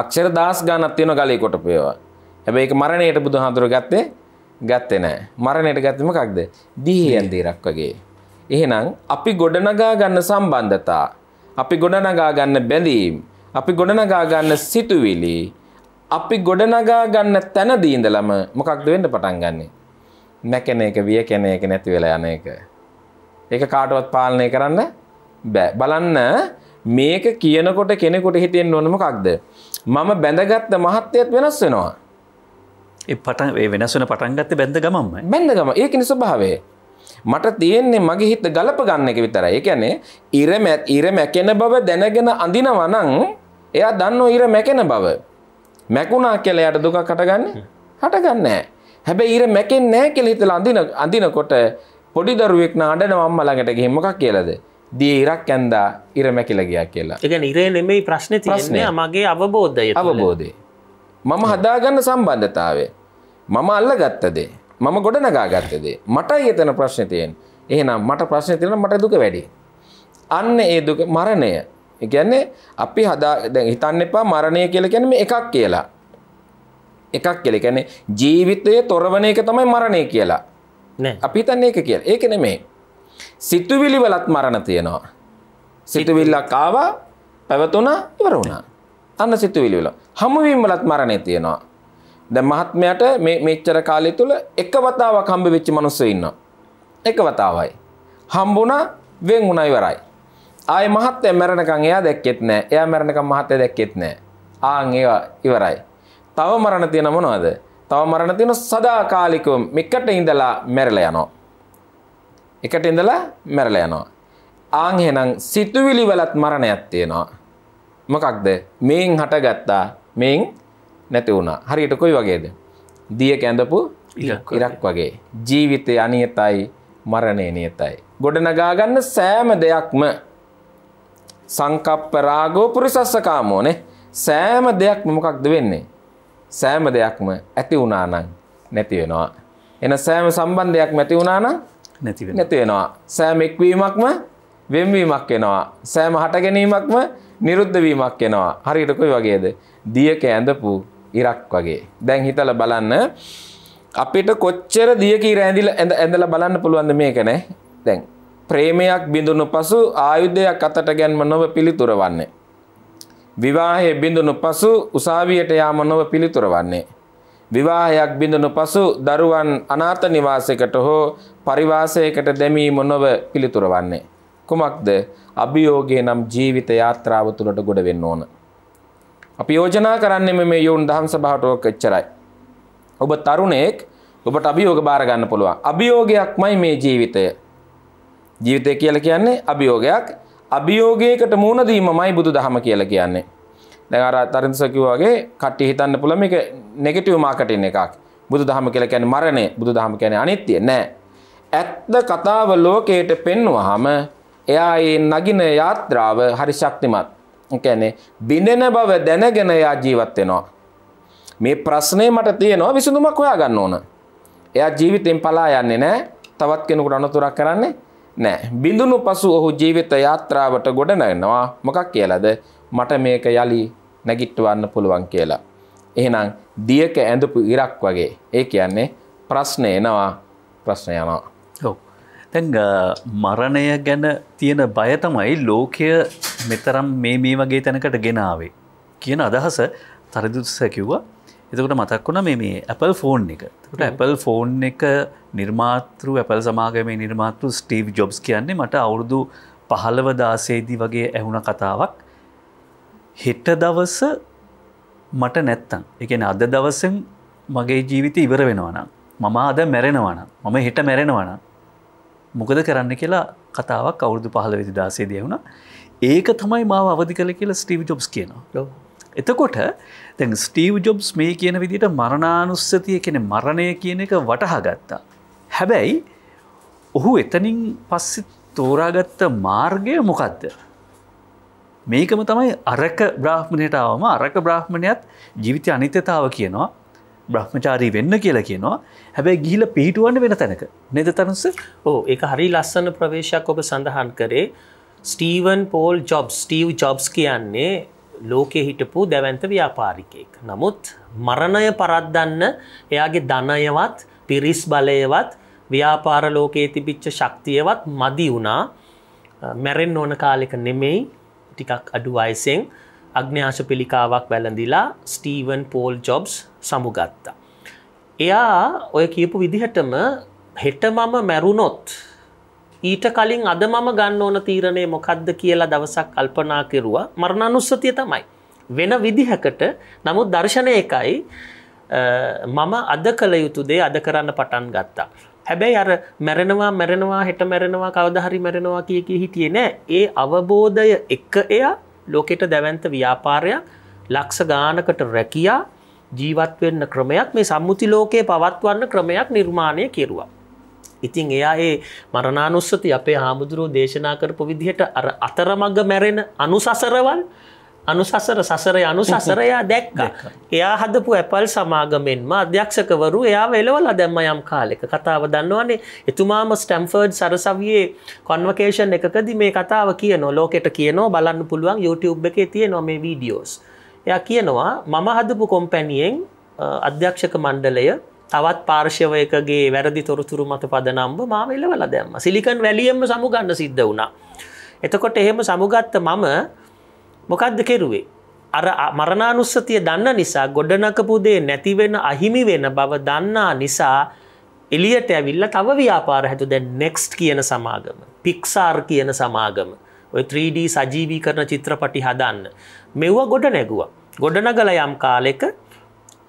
අක්ෂර දස් ගානත් තියන ගලේ කොටපයවා හැබැයි මරණයට බුදුහන්දුර ගත්තේ ගත්තේ නෑ මරණයට ගත්තම කක්ද දීහයන්දීරක් වගේ එහෙනම් අපි ගොඩනගා ගන්න සම්බන්ධතා අපි ගොඩනගා ගන්න බැඳීම් අපි ගොඩනගා ගන්න සිතුවිලි අපි ගොඩනගා ගන්න තැනදී ඉඳලම මොකක්ද වෙන්න පටන් ගන්නෙ නැකෙන එක විය කෙන එක නැති වෙලා යන එක ඒක කාටවත් පාලනය කරන්න බෑ බලන්න මේක කියනකොට කෙනෙකුට හිතෙන්න ඕන මොකක්ද මම බැඳගත්ත මහත්යත් වෙනස් වෙනවා ඒ පටන් වෙනස් වෙන පටන් ගත්තේ බැඳ ගමම්ම බැඳ ගම ඒක නිසා ස්වභාවය මට තියෙන්නේ මගේ හිත ගලප ගන්න එක විතරයි. ඒ කියන්නේ ඉර ඉර මැකෙන බව දැනගෙන අඳිනවා නම් එයා දන්නෝ ඉර මැකෙන බව. මැකුණා කියලා එයාට දුකක් හටගන්නේ? හටගන්නේ නැහැ. හැබැයි ඉර මැකෙන්නේ නැහැ කියලා හිතලා අඳින අඳිනකොට පොඩි දරුවෙක් නාඩනවා අම්මා ළඟට ගිහින් මොකක් කියලාද? දිය ඉරක් ඇන්දා ඉර මැකිලා ගියා කියලා. ඒ කියන්නේ ඉරේ නෙමෙයි ප්‍රශ්නේ තියෙන්නේ මගේ අවබෝධය. අවබෝධය. මම හදාගන්න සම්බන්ධතාවය. මම අල්ලගත්ත දේ. මම ගොඩනගා ගත්තදේ මටයි එතන ප්‍රශ්න තියෙන් එහෙනම් මට ප්‍රශ්න තියන මට දුක වැඩි. අන්න ඒ දුක මරණය ගැන්නේ අපි හදා හිතන්න එපා මරණය කියල කැනම එකක් කියලා. එකක් කෙල කැනෙ ජීවිතය තොරවන එක තමයි මරණය කියලා අපි තන්න එක කිය ඒක නෙමේ සිතුවිලි වලත් මරණ තියෙනවා. සිතුවිල්ලක් කාවා පැවතුන ඉවර වුණා අන්න සිතුවිලි වල හමුවීම් වලත් මරණය තියෙනවා දැන් මහත්මයාට මේ මෙච්චර කාලය තුල එක වතාවක් හම්බ වෙච්ච මිනිස්සු ඉන්නවා. එක වතාවයි. හම්බුණා වෙන් වුණා ඉවරයි. ආයේ මහත්මයා මැරෙනකන් එයා දැක්කෙත් නැහැ. එයා මැරෙනකන් මහත්මයා දැක්කෙත් නැහැ. ආන් ඒවා ඉවරයි. තව මරණ තියෙන මොනවද? තව මරණ තියෙන සදාකාලිකව මෙකට ඉඳලා මැරලා යනවා. එකට ඉඳලා මැරලා යනවා. ආන් එහෙනම් සිතුවිලි වලත් මරණයක් තියෙනවා. මොකක්ද? මේන් හටගත්තා. මේන් නැති වුණා හරියට කොයි වගේද දිය කැඳපු ඉරක් වගේ ජීවිතය අනියතයි මරණය නියතයි ගොඩනගාගන්න සෑම දෙයක්ම සංකප්ප රාගෝ පුරිසස්සකාමෝනේ සෑම දෙයක් මොකක්ද වෙන්නේ සෑම දෙයක්ම ඇති වුණානං නැති වෙනවා එන සෑම සම්බන්ධයක් ඇති වුණානං නැති වෙනවා සෑම එක්වීමක්ම වෙන්වීමක් වෙනවා සෑම හට ගැනීමක්ම නිරුද්ධවීමක් වෙනවා හරියටකොයි වගේද දියක ඇඳපු ඉරක් වගේ දැන් හිතල බලන්න අපිට කොච්චර දියකී රෑඳිල ඇඳ ඇඳල බලන්න පුළුවන්ද මේකනෑ දැන් ප්‍රේමයක් බිඳුණු පසු ආයුද්ධයක් අතට ගැන්ම නොව පිළිතුර වන්නේ. විවාහය බිඳුණු පසු උසාවියට යාම නොව පිළිතුර වන්නේ. විවාහයක් බිඳුණු පසු දරුවන් අනාත නිවාසයකට හෝ පරිවාසයකට දැමීම නොව පිළිතුර වන්නේ. කුමක්ද අභියෝගේ නම් ජීවිත යාත්‍රාව තුළට ගොඩ වෙන්න ඕන. අපි යෝජනා කරන්නෙම මේ යෝන් දහම් සභාවට ඕක එච්චරයි. ඔබ තරුණයෙක් ඔබට අභියෝග බාර ගන්න පුළුවන්. අභියෝගයක්මයි මේ ජීවිතය. ජීවිතය කියලා කියන්නේ අභියෝගයක්. අභියෝගයකට මුහුණ දීමමයි බුදුදහම කියලා කියන්නේ. දැන් අර තරින්ස කිව්වා වගේ කට්ටිය හිතන්න පුළුවන් මේක නෙගටිව් මාකටින් එකක්. බුදුදහම කියලා කියන්නේ මරණය. බුදුදහම කියන්නේ අනිත්‍ය නෑ. ඇත්ත කතාව ලෝකයට පෙන්වුවාම එයා ඒ නගින යාත්‍රාව හරි ශක්තිමත්. එකැනේ බිඳෙන බව දැනගෙන එයා ජීවත් වෙනවා. මේ ප්‍රශ්නේ මට තියෙනවා විසඳුමක් හොයාගන්න ඕන. එයා ජීවිතෙන් පලා යන්නේ නැහැ. තවත් කෙනෙකුට අනතුරක් කරන්නේ නැහැ. බිඳුණු පසු ඔහු ජීවිත යාත්‍රාවට ගොඩ නැගෙනවා. මොකක් කියලාද? මට මේක යලි නැගිටවන්න පුළුවන් කියලා. එහෙනම් දියක ඇඳපු ඉරක් වගේ. ඒ කියන්නේ ප්‍රශ්නේ එනවා ප්‍රශ්න යනවා. තැන් මරණය ගැන තියෙන බය තමයි ලෝකය මෙතරම් මේ මේ වගේ තැනකට ගෙනාවේ කියන අදහස තරදුස කිව්වා එතකට මතක් වුණ මේ මේ Apple ෆෝන් එක තකට Apple ෆෝන් එක නිර්මාතෘ Apple සමාගමේ නිර්මාතෘ ස්ටීව් ජොබ්ස් කියන්නේ මට අවුරුදු පහළව දාසේදී වගේ ඇහුණ කතාවක් හෙට දවස මට නැත්තං එකන අද දවසෙන් මගේ ජීවිත ඉවර වෙනවනම් මම අද මැරෙනවනම් මම හෙට මැරෙනවනම් මොකද කරන්න කියලා කතාවක් අවුරුදු පහල වෙති දාසේදය වුණ ඒක තමයි මාව අවධි කළ කියලා ස්ටීව් ජොබ්ස් කියනවා එතකොට තැන් ස්ටීව් ජොබ්ස් මේ කියන විදිට මරණානුස්සතිය කෙන මරණය කියන එක වටහාගත්තා හැබැයි ඔහු එතනින් පස්සෙ තෝරාගත්ත මාර්ගය මොකක්ද මේකම තමයි අරක බ්‍රාහ්මණයට ආවම අරක බ්‍රාහ්මණයත් ජීවිත අනිත්‍යතාව කියනවා බ්‍රහ්මචාරී වෙන්න කියලා කියනවා හැබැයි ගිහිල පිහිටුවන්න වෙන තැනක නෙද තනස ඕ එක හරි ලස්සන ප්‍රවේශයක් ඔබ සඳහන් කරේ Steven Paul Job Steve Jobs කියන්නේ ලෝකෙ හිටපු දැවන්ත ව්‍යාපාරිකයෙක්. නමුත් මරණය පරද්දන්න එයාගේ ධනයවත් පිරිස් බලයවත් ව්‍යාපාර ලෝකයේ තිබිච්ච ශක්තියවත් මදි වුණා මැරෙන් ඕන කාලෙක නෙමෙයි ටිකක් අඩු අයිසෙන් අග්‍යාශ පිළිකාවක් වැලඳිලා ස්ටීවන් පෝල් ජොබ්ස් සමුගත්තා. එයා ඔය කියපු විදිහටම හෙට මම මැරුණොත් ඊට කලින් අද මම ගන්න ඕන තීරණය මොකක්ද කියලා දවසක් කල්පනා කෙරුවා මරණනුස්සතිය තමයි. වෙන විදිහකට නමුත් දර්ශනය එකයි මම අද කළ යුතු දේ අද කරන්න පටන් ගත්තා. හැබැයි අර මැරෙනවා මැරෙනවා හෙට මැරෙනවා කවදහරි මැරෙනවා කිය කිය හිටියේ නෑ ඒ අවබෝධය එක්ක එයා ලෝකෙට දැවන්ත ව්‍යාපාරයක් ලක්ෂ ගානකට රැකයා ජීවත්වෙන්න ක්‍රමයක් මේ සම්මුති ලෝකයේ පවත්වන්න ක්‍රමයක් නිර්මාණය කෙරුවා. ඉතින් එයා ඒ මරණානුස්සති අපේ හාමුදුරුව දේශනා කරපු විදිහට අර අතරමග මැරෙන අනුසසරවල් අනුසසර සසර යනු සසරයා දැක්ක එයා හදපු ඇපල් සමාගමෙන්ම අධ්‍යක්ෂකවරු එයා වෙලවල දැම්ම යම් කාලෙක කතාව දන්නවන්නේ එතුමාම ස්ටම්ෆර්ඩ් සරසවයේ කොන්වකේෂන් එකකද මේ කතාව කියන ලෝකෙට කියනෝ බලන්න පුළුවන් YouTube එකේ තිය නොමේ වීඩියෝස් එයා කියනවා මම හදපු කොම්පැනියෙන් අධ්‍යක්ෂක මණ්ඩලය තවත් පාර්ශවයකගේ වැරදි තොරතුරු මත පදනම්බ මා වෙලවල දැම්ම සිලිකන් වැලියම්ම සමුගන්න සිද්ධ වුණා එතකොට එහෙම සමුගත්ත මම මොකක්ද කෙරුවේ. අර මරණානුස්සතිය දන්න නිසා ගොඩනකපුදේ නැතිවෙන අහිමි වෙන බව දන්නා නිසා එලියට ඇවිල්ල තව ව්‍යාපාර හැතු දැ නෙක්ස්ට් කියන සමාගම. පික්සාර් කියන සමාගම. ඔය 3D සජීවී කරන චිත්‍රපටි හදන්න. මෙව්වා ගොඩ නැගුව. ගොඩනගල යම් කාලෙක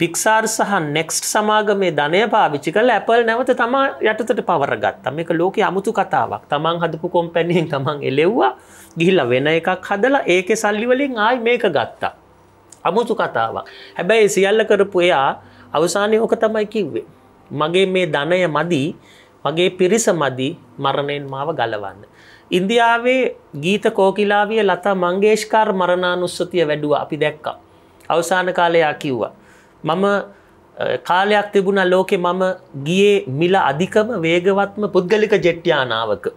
පික්සාර් සහ නෙක්ස්ට් සමාගමේ ධනය පාවිච්චි කළ ඇපල් නැවත තමා යටතට පවර ගත්තම එක ලෝක අමුතු කතාවක් තමන් හදපු කොම්පැනියෙන් තමන් එලෙව්වා ගිහිල්ල වෙන එකක් හදලා ඒක සල්ලිවලින් ආයි මේක ගත්තා. අමුතු කතාවක් හැබැයි සියල්ල කරපු එයා අවසානය ඕක තමයි කිව්වේ. මගේ මේ ධනය මදි මගේ පිරිස මදි මරණයෙන් මාව ගලවන්න. ඉන්දියාවේ ගීත කෝකිලාවිය ලතා මංගේෂ්කාර් මරණානුස්සතිය වැඩුව අපි දැක්කා. අවසාන කාලයා කිව්වා. මම කාලයක් තිබුණ ලෝකෙ මම ගියේ මිල අධිකම වේගවත්ම පුද්ගලික ජෙට්්‍යානාවක.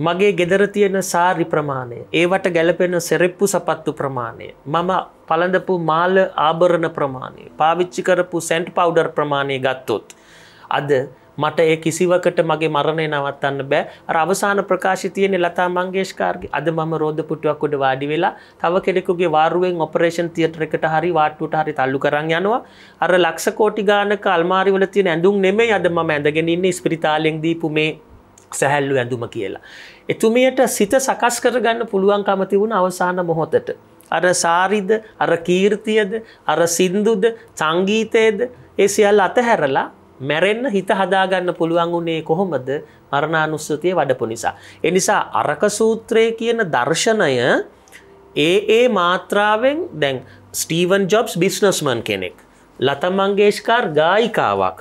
මගේ ගෙදර තියෙන සාරි ප්‍රමාණය ඒවට ගැලපෙන සෙරෙප්පු සපත්තු ප්‍රමාණය මම පළඳපු මාල ආභරණ ප්‍රමාණය පාවිච්චි කරපු සැන්ට් පවඩර් ප්‍රමාණය ගත්තොත්. අද මට ඒ කිසිවකට මගේ මරණය නවත්තන්න බෑ අර අවසාන ප්‍රකාශි තියෙන ලතා මංගේෂ්කාර්ගේ අද මම රෝධ පුටුවක් උඩ වාඩි වෙලා තව කෙනෙකුගේ වාරුවෙන් ඔපරේෂන් තියටර එකට හරි වාට්ටුවට හරි තල්ලු කරන් යනවා අර ලක්ෂ කෝටි ගානක අල්මාරි වල තියෙන ඇඳුම් නෙමෙයි අද මම ඇඳගෙන ඉන්නේ ස්පිරිතාලෙන් දීපු මේ සැහැල්ලු ඇඳුම කියලා. එතුමියට සිත සකස් කරගන්න පුළුවන්කම තිබුණ අවසාන මොහොතට. අර සාරිද, අර කීර්තියද, අර සින්දුද, සංගීතයේද ඒ සියල්ල අතහැරලා මැරෙන්න්න හිත හදාගන්න පුළුවන් වුණේ කොහොමද මරණානුස්සතිය වඩපු නිසා. එනිසා අරකසූත්‍රය කියන දර්ශනය ඒ ඒ මාත්‍රාවෙන් දැන් ස්ටීවන් ජොබ්ස් බිස්නස්මන් කෙනෙක්. ලතමංගේෂ්කාර් ගායිකාවක්.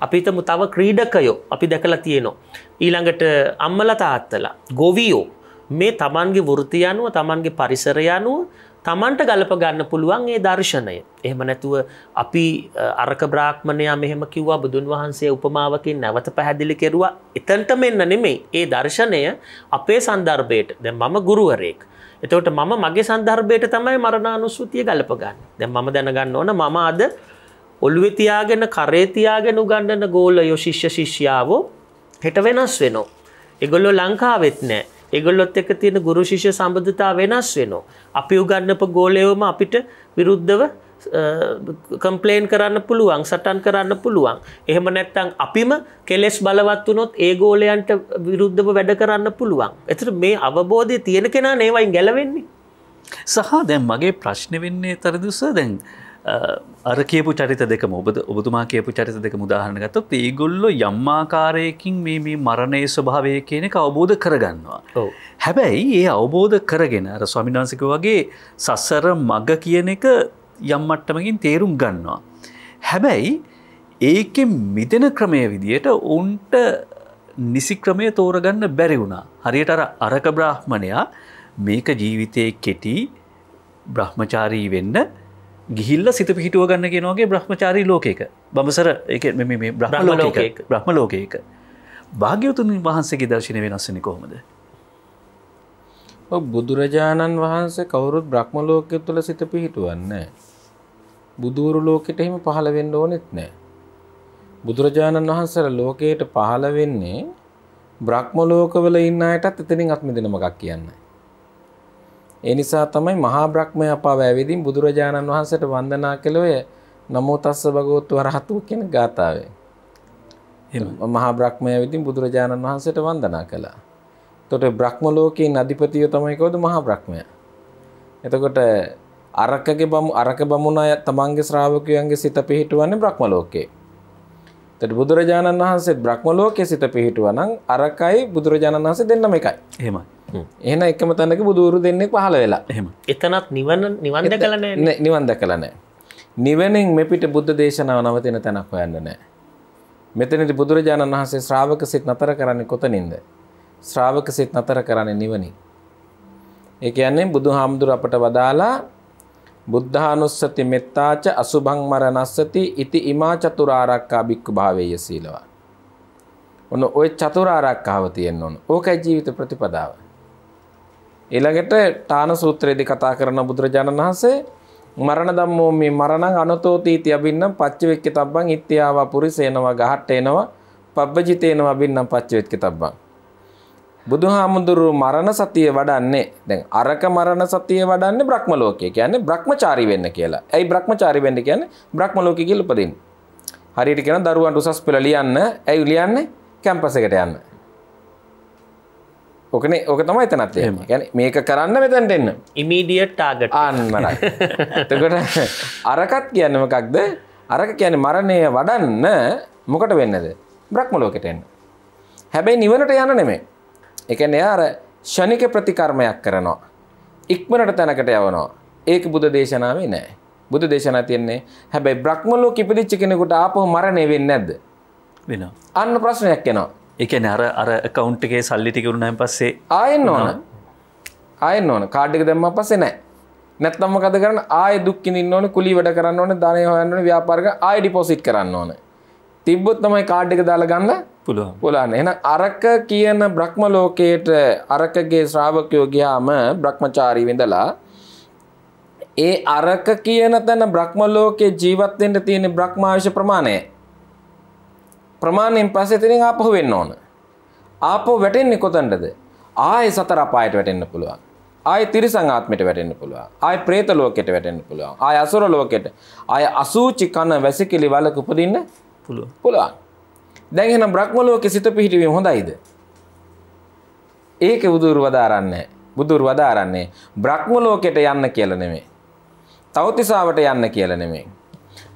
අපිතම තව ක්‍රීඩකයෝ අපි දැකලා තියෙනවා. ඊළඟට අම්මල තාත්තලා ගොවියෝ මේ තමන්ගේ වෘතියනුව තමන්ගේ පරිසරයනුව තමන්ට ගලප ගන්න පුළුවන් ඒ දර්ශනය. එහෙම නැතුව අපි අරක බ්‍රාහ්මණයා මෙහෙම කිව්වා බුදුන් වහන්සේ උපමාවකින් නැවත පැහැදිලි කෙරුවා. එතනට මෙන්න නෙමෙයි. ඒ දර්ශනය අපේ સંદર્ભයට. දැන් මම ගුරුවරයෙක්. එතකොට මම මගේ સંદર્ભයට තමයි මරණානුස්සතිය ගලප ගන්න. දැන් මම දැනගන්න ඕන මම අද ඔළුවේ තියාගෙන කරේ තියාගෙන උගන්වන ගෝලයෝ ශිෂ්‍ය ශිෂ්‍යාවෝ හෙට වෙනස් වෙනවා. ඒගොල්ලෝ ලංකාවෙත් නැහැ. ඒගොල්ලොත් එක තියෙන ගුරු ශිෂ්‍ය සම්බන්ධතා වෙනස් වෙනවා. අපි උගන්නප ගෝලයෝම අපිට විරුද්ධව කම්පලේන් කරන්න පුළුවන් සටන් කරන්න පුළුවන්. එහෙම නැත්තං අපිම කෙලෙස් බලවත් වනොත් ඒ ගෝලයන්ට විරුද්ධව වැඩ කරන්න පුළුවන්. එතට මේ අවබෝධය තියෙන කෙනා නේවයින් ගැලවෙන්නේ. සහ දැන් මගේ ප්‍රශ්න වෙන්නේ තරදුස දැන් අර කියපු චරිත දෙක ඔබ ඔබතුමා කියපු චරිත දෙක මුදාහරනගත්තොත් ඒගොල්ලො යම්මාකාරයකින් මේ මේ මරණය ස්වභාවය කියන එක අවබෝධ කරගන්නවා. හැබැයි ඒ අවබෝධ කරගෙන අර ස්වමිනාන්සික වගේ සස්සර මග කියන එක යම්මට්ටමකින් තේරුම් ගන්නවා. හැබැයි ඒක මිදෙන ක්‍රමය විදියට ඔවුන්ට නිසික්‍රමය තෝරගන්න බැරි වුණා. හරියට අර අරක බ්‍රාහ්මණයා මේක ජීවිතය කෙටි බ්‍රහ්මචාරී වෙන්න ගිහිල්ල සිත පිහිටුව ගන්න කියෙනවාගේ බ්‍රහ්මචාරී ලෝකයක බඹසර එක බ්‍රහ්ම ලෝකයක බ්‍රහ්ම ලෝකයක භාග්‍යවතුන් වහන්සේගේ දර්ශනය වෙනස්සනි කොහොමද බුදුරජාණන් වහන්සේ කවුරුත් බ්‍රහ්ම ලෝකය තුළ සිත පිහිටුවන්න. බුදුරු ලෝකෙට එහෙම පහළ වෙන්න ඕනෙත් නෑ. බුදුරජාණන් වහන්සර ලෝකයට පහළ වෙන්නේ බ්‍රහ්ම ලෝකවල ඉන්න අයටත් එතනින් අත්මිදින මගක් කියන්න. ඒ නිසා තමයි මහා බ්‍රහ්මය පවෑවිදින් බුදුරජාණන් වහන්සේට වන්දනා කළේ නමෝ තස්ස භගවතු වරහතු කියන ගාථාවේ. මහා බ්‍රහ්මය විදින් බුදුරජාණන් වහන්සේට වන්දනා කළා. එතකොට බ්‍රහ්ම ලෝකේ නදීපතිය තමයි කවුද මහා බ්‍රහ්මයා. එතකොට අරකගේ බමු අරක බමුණා තමන්ගේ ශ්‍රාවකයන්ගේ සිත පිහිටුවන්නේ බ්‍රහ්ම ලෝකේ. තට බුදුරජාණන් වහන්සේ බ්‍රහ්මලෝකෙ සිත පිහිටුවනං අරකයි බුදුරජාණන් වහන්සේ දෙන්නම එකයි හෙම එහන එකම තැනක බුදුරු දෙන්නෙක් පහල වෙලා හෙම එතනත් නිවන්න නිවන්ද කලන නිවන්ද කලනෑ නිවනෙන් මෙපිට බුද්ධ දේශනාව නවතින තැනක් හොයන්න නෑ මෙතනට බුදුරජාණන් වහන්සේ ශ්‍රාවක සිත් නතර කරන්නේ කොතනින්ද ශ්‍රාවක සිත් නතර කරන්නේ නිවනින් ඒ කියන්නේ බුදු හාමුදුර අපට වදාලා බුද්ධානුස්සති මෙත්තාච අසුභං මරණස්සති ඉති ඉමා චතුරාරක්කා භික්ඛු භාවේය සීලවා. ඔන්න ওই චතුරාරක්කාව තියෙන්න ඕන. ඕකයි ජීවිත ප්‍රතිපදාව. ඊළඟට තාන සූත්‍රයේදී කතා කරන බුදුරජාණන් වහන්සේ මරණ ධම්මෝ මේ මරණං අනතෝතීති අබින්නම් පච්චවෙක්ක තබ්බං ඉත්‍යාවා පුරිසේනවා ගහට්ට එනවා පබ්බජිතේනවා අබින්නම් පච්චවෙක්ක තබ්බං බුදුහාමුදුරු මරණ සතිය වඩන්නේ දැන් අරක මරණ සතිය වඩන්නේ බ්‍රහ්ම ලෝකය. කියන්නේ බ්‍රහ්මචාරී වෙන්න කියලා. ඇයි බ්‍රහ්මචාරී වෙන්න කියන්නේ බ්‍රහ්ම ලෝකෙ කියලා උපදින්න. හරියට කියන දරුවන්ට උසස් පෙළ ලියන්න. ඇයි ලියන්නේ? කැම්පස් එකට යන්න. ඕකනේ ඕක තමයි එතනත් එහෙම. කියන්නේ මේක කරන්න මෙතනට එන්න. Immediate target. අන්නමයි. එතකොට අරකත් කියන්නේ මොකක්ද? අරක කියන්නේ මරණය වඩන්න මොකට වෙන්නද? බ්‍රහ්ම ලෝකෙට එන්න. හැබැයි නිවනට යන්න නෙමෙයි. එකන එයා අර ෂණික ප්‍රතිකර්මයක් කරනවා. ඉක්මනට තැනකට යවනවා. ඒක බුදු දේශනාවේ නෑ. බුදු දේශනා තියන්නේ හැබැයි බ්‍රහ්මලෝක ඉපදිච්ච කෙනෙකුට ආපහු මරණය වෙන්නේ නැද්ද? වෙනවා. අන්න ප්‍රශ්නයක් එනවා. ඒ කියන්නේ අර අර account එකේ සල්ලි ටික උරුණායින් පස්සේ ආයෙන්න ඕන. ආයෙන්න ඕන. කාඩ් එක දැම්මම පස්සේ නෑ. නැත්තම් මොකද කරන්නේ? ආයෙ දුක් විඳින්න ඕනේ, කුලී වැඩ කරන්න ඕනේ, ධනෙ හොයන්න ඕනේ, ව්‍යාපාරික ආයෙ ඩිපොසිට් කරන්න ඕනේ. තිබ්බොත් තමයි කාඩ් එක දාලා ගන්න පුළුවන් එන අරක කියන බ්‍රහ්ම ලෝකයට අරකගේ ශ්‍රාවකයෝ ගියාම බ්‍රහ්මචාරී විඳලා ඒ අරක කියන තැන බ්‍රහ්ම ලෝකේ ජීවත් වෙන්න තියෙන බ්‍රහ්මාවිෂ ප්‍රමාණය ප්‍රමාණයෙන් පස්සේ තනින් ආපහු වෙන්න ඕන ආපහු වැටෙන්නේ කොතනද ආයේ සතර අපායට වැටෙන්න පුළුවන් ආය තිරිසං ආත්මයට වැටෙන්න පුළුවන්. ආය പ്രേත ලෝකයට වැටෙන්න පුළුවන්. ආය අසුර ලෝකයට. ආය අසූචි කන වැසිකිලි වලක උපදින්න පුළුවන්. පුළුවන්. දැන් එහෙනම් බ්‍රහ්ම ලෝකේ සිත පිහිටවීම හොඳයිද? ඒක බුදුරු වදාරන්නේ. බුදුරු වදාරන්නේ බ්‍රහ්ම ලෝකයට යන්න කියලා නෙමෙයි. තවතිසාවට යන්න කියලා නෙමෙයි.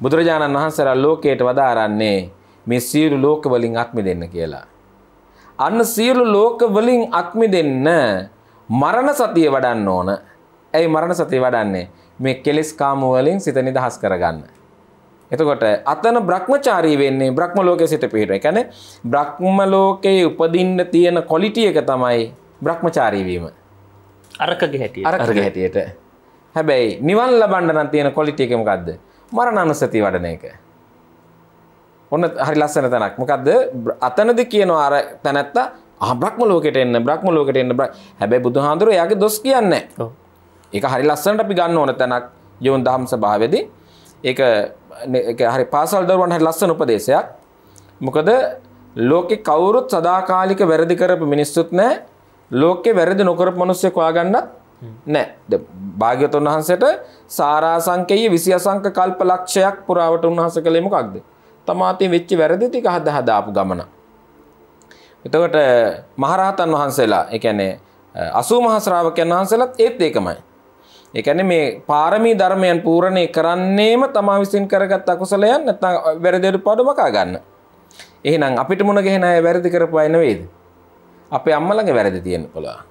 බුදුරජාණන් වහන්සේලා ලෝකයට වදාරන්නේ මේ සියලු ලෝක වලින් අත් මිදෙන්න කියලා. අන්න සියලු ලෝක වලින් අත් මිදෙන්න මරණ සතිය වඩන්න ඕන. ඇයි මරණ සතිය වඩන්නේ? මේ කෙලෙස් කාම වලින් සිත නිදහස් කරගන්න. එතකොට අතන බ්‍රහ්මචාරී වෙන්නේ බ්‍රහ්ම ලෝකයේ සිට පිට. ඒ කියන්නේ බ්‍රහ්ම ලෝකයේ උපදින්න තියෙන ක්වොලිටි එක තමයි බ්‍රහ්මචාරී වීම. අරකගේ හැටියට. අරකගේ හැටියට. හැබැයි නිවන් ලබන්න නම් තියෙන ක්වොලිටි එක මොකද්ද? මරණානුස්සතිය වඩන එක. ඔන්න හරි ලස්සන තැනක්. මොකද්ද? අතනදි කියනවා අර තැනත්තා ආ බ්‍රහ්ම ලෝකයට එන්න බ්‍රහ්ම ලෝකයට එන්න හැබැයි බුදුහාඳුර එයාගේ දොස් කියන්නේ නැහැ. ඒක හරි ලස්සනට අපි ගන්න ඕන තැනක් යෝන් දහම් සභාවේදී. ඒක හරි පාසල් දරුවන් හරි ලස්සන උපදේශයක් මොකද ලෝකෙ කවුරුත් සදාකාලික වැරදි කරපු මිනිස්සුත් නෑ ලෝකෙ වැරදි නොකරපු මිනිස්සු හොයාගන්නත් නෑ භාග්‍යවතුන් වහන්සේට සාරාසංකේය 28ක කල්ප ලක්ෂයක් පුරාවට උන්වහන්සේ කළේ මොකක්ද? තමා තියෙන වෙච්ච වැරදි ටික හද හදාපු ගමන. එතකොට මහරහතන් වහන්සේලා ඒ කියන්නේ 80 මහ ශ්‍රාවකයන් වහන්සේලාත් ඒත් ඒකමයි. එකන මේ පාරමී ධර්මයන් පූරණය කරන්නේම තමා විසින් කරගත් අකුසලයන් නැතං වැරදියට පඩු මකා ගන්න. එහෙනම් අපිට මුණ ගෙහෙන අය වැරදි කරපුවා නෙවෙයිද? අපේ අම්මලඟ වැරදි තියෙන්න පුළුවන්.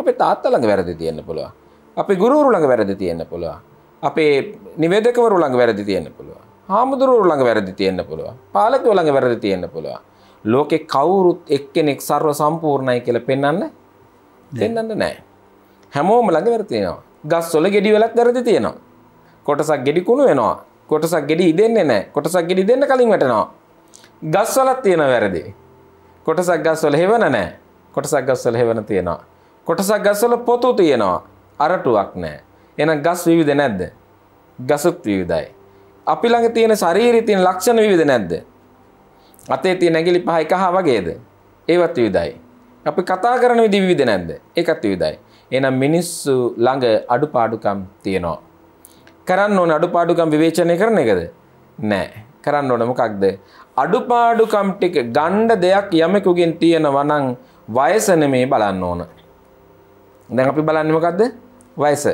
අපේ තාත්තලඟ වැරදි තියෙන්න පුළුවන්. අපේ ගුරුවරු ළඟ වැරදි තියෙන්න පුළුවන්. අපේ නිවේදකවරු ළඟ වැරදි තියෙන්න පුළුවන්. හාමුදුරුවරු ළඟ වැරදි තියෙන්න පුළුවන්. පාලකයෝ ළඟ වැරදි තියෙන්න පුළුවන්. ලෝකේ කවුරුත් එක්කෙනෙක් ਸਰව සම්පූර්ණයි කියලා පෙන්වන්න දෙන්නන්න නැහැ. හැමෝම ළඟ වැරදි තියෙනවා. ගස් සොල ගෙඩි වලත් වැරදි තියෙනවා. කොටසක් ගෙඩි කුණු වෙනවා. කොටසක් ගෙඩි ඉදෙන්නේ නැහැ. කොටසක් ගෙඩි දෙන්න කලින් වැටෙනවා. ගස් වලත් තියෙන වැරදි. කොටසක් ගස් වල හේවන නැහැ. කොටසක් ගස් වල හේවන තියෙනවා. කොටසක් ගස් වල පොතු තියෙනවා. අරටුවක් නැහැ. එහෙනම් ගස් විවිධ නැද්ද? ගසුත් විවිධයි. අපි ළඟ තියෙන ශරීරයේ තියෙන ලක්ෂණ විවිධ නැද්ද? අතේ තියෙන ඇඟිලි පහ එක හා වගේද? ඒවත් විවිධයි. අපි කතා කරන විදිහ විවිධ නැද්ද? ඒකත් විවිධයි. එහෙනම් මිනිස්සු ළඟ අඩුපාඩුකම් තියෙනවා. කරන්න ඕන අඩුපාඩුකම් විවේචනය කරන එකද? නෑ. කරන්න ඕන මොකක්ද? අඩුපාඩුකම් ටික ගණ්ඩ දෙයක් යමෙකුගෙන් තියෙනවා නම් වයස නෙමේ බලන්න ඕන. දැන් අපි බලන්නේ මොකද්ද? වයස.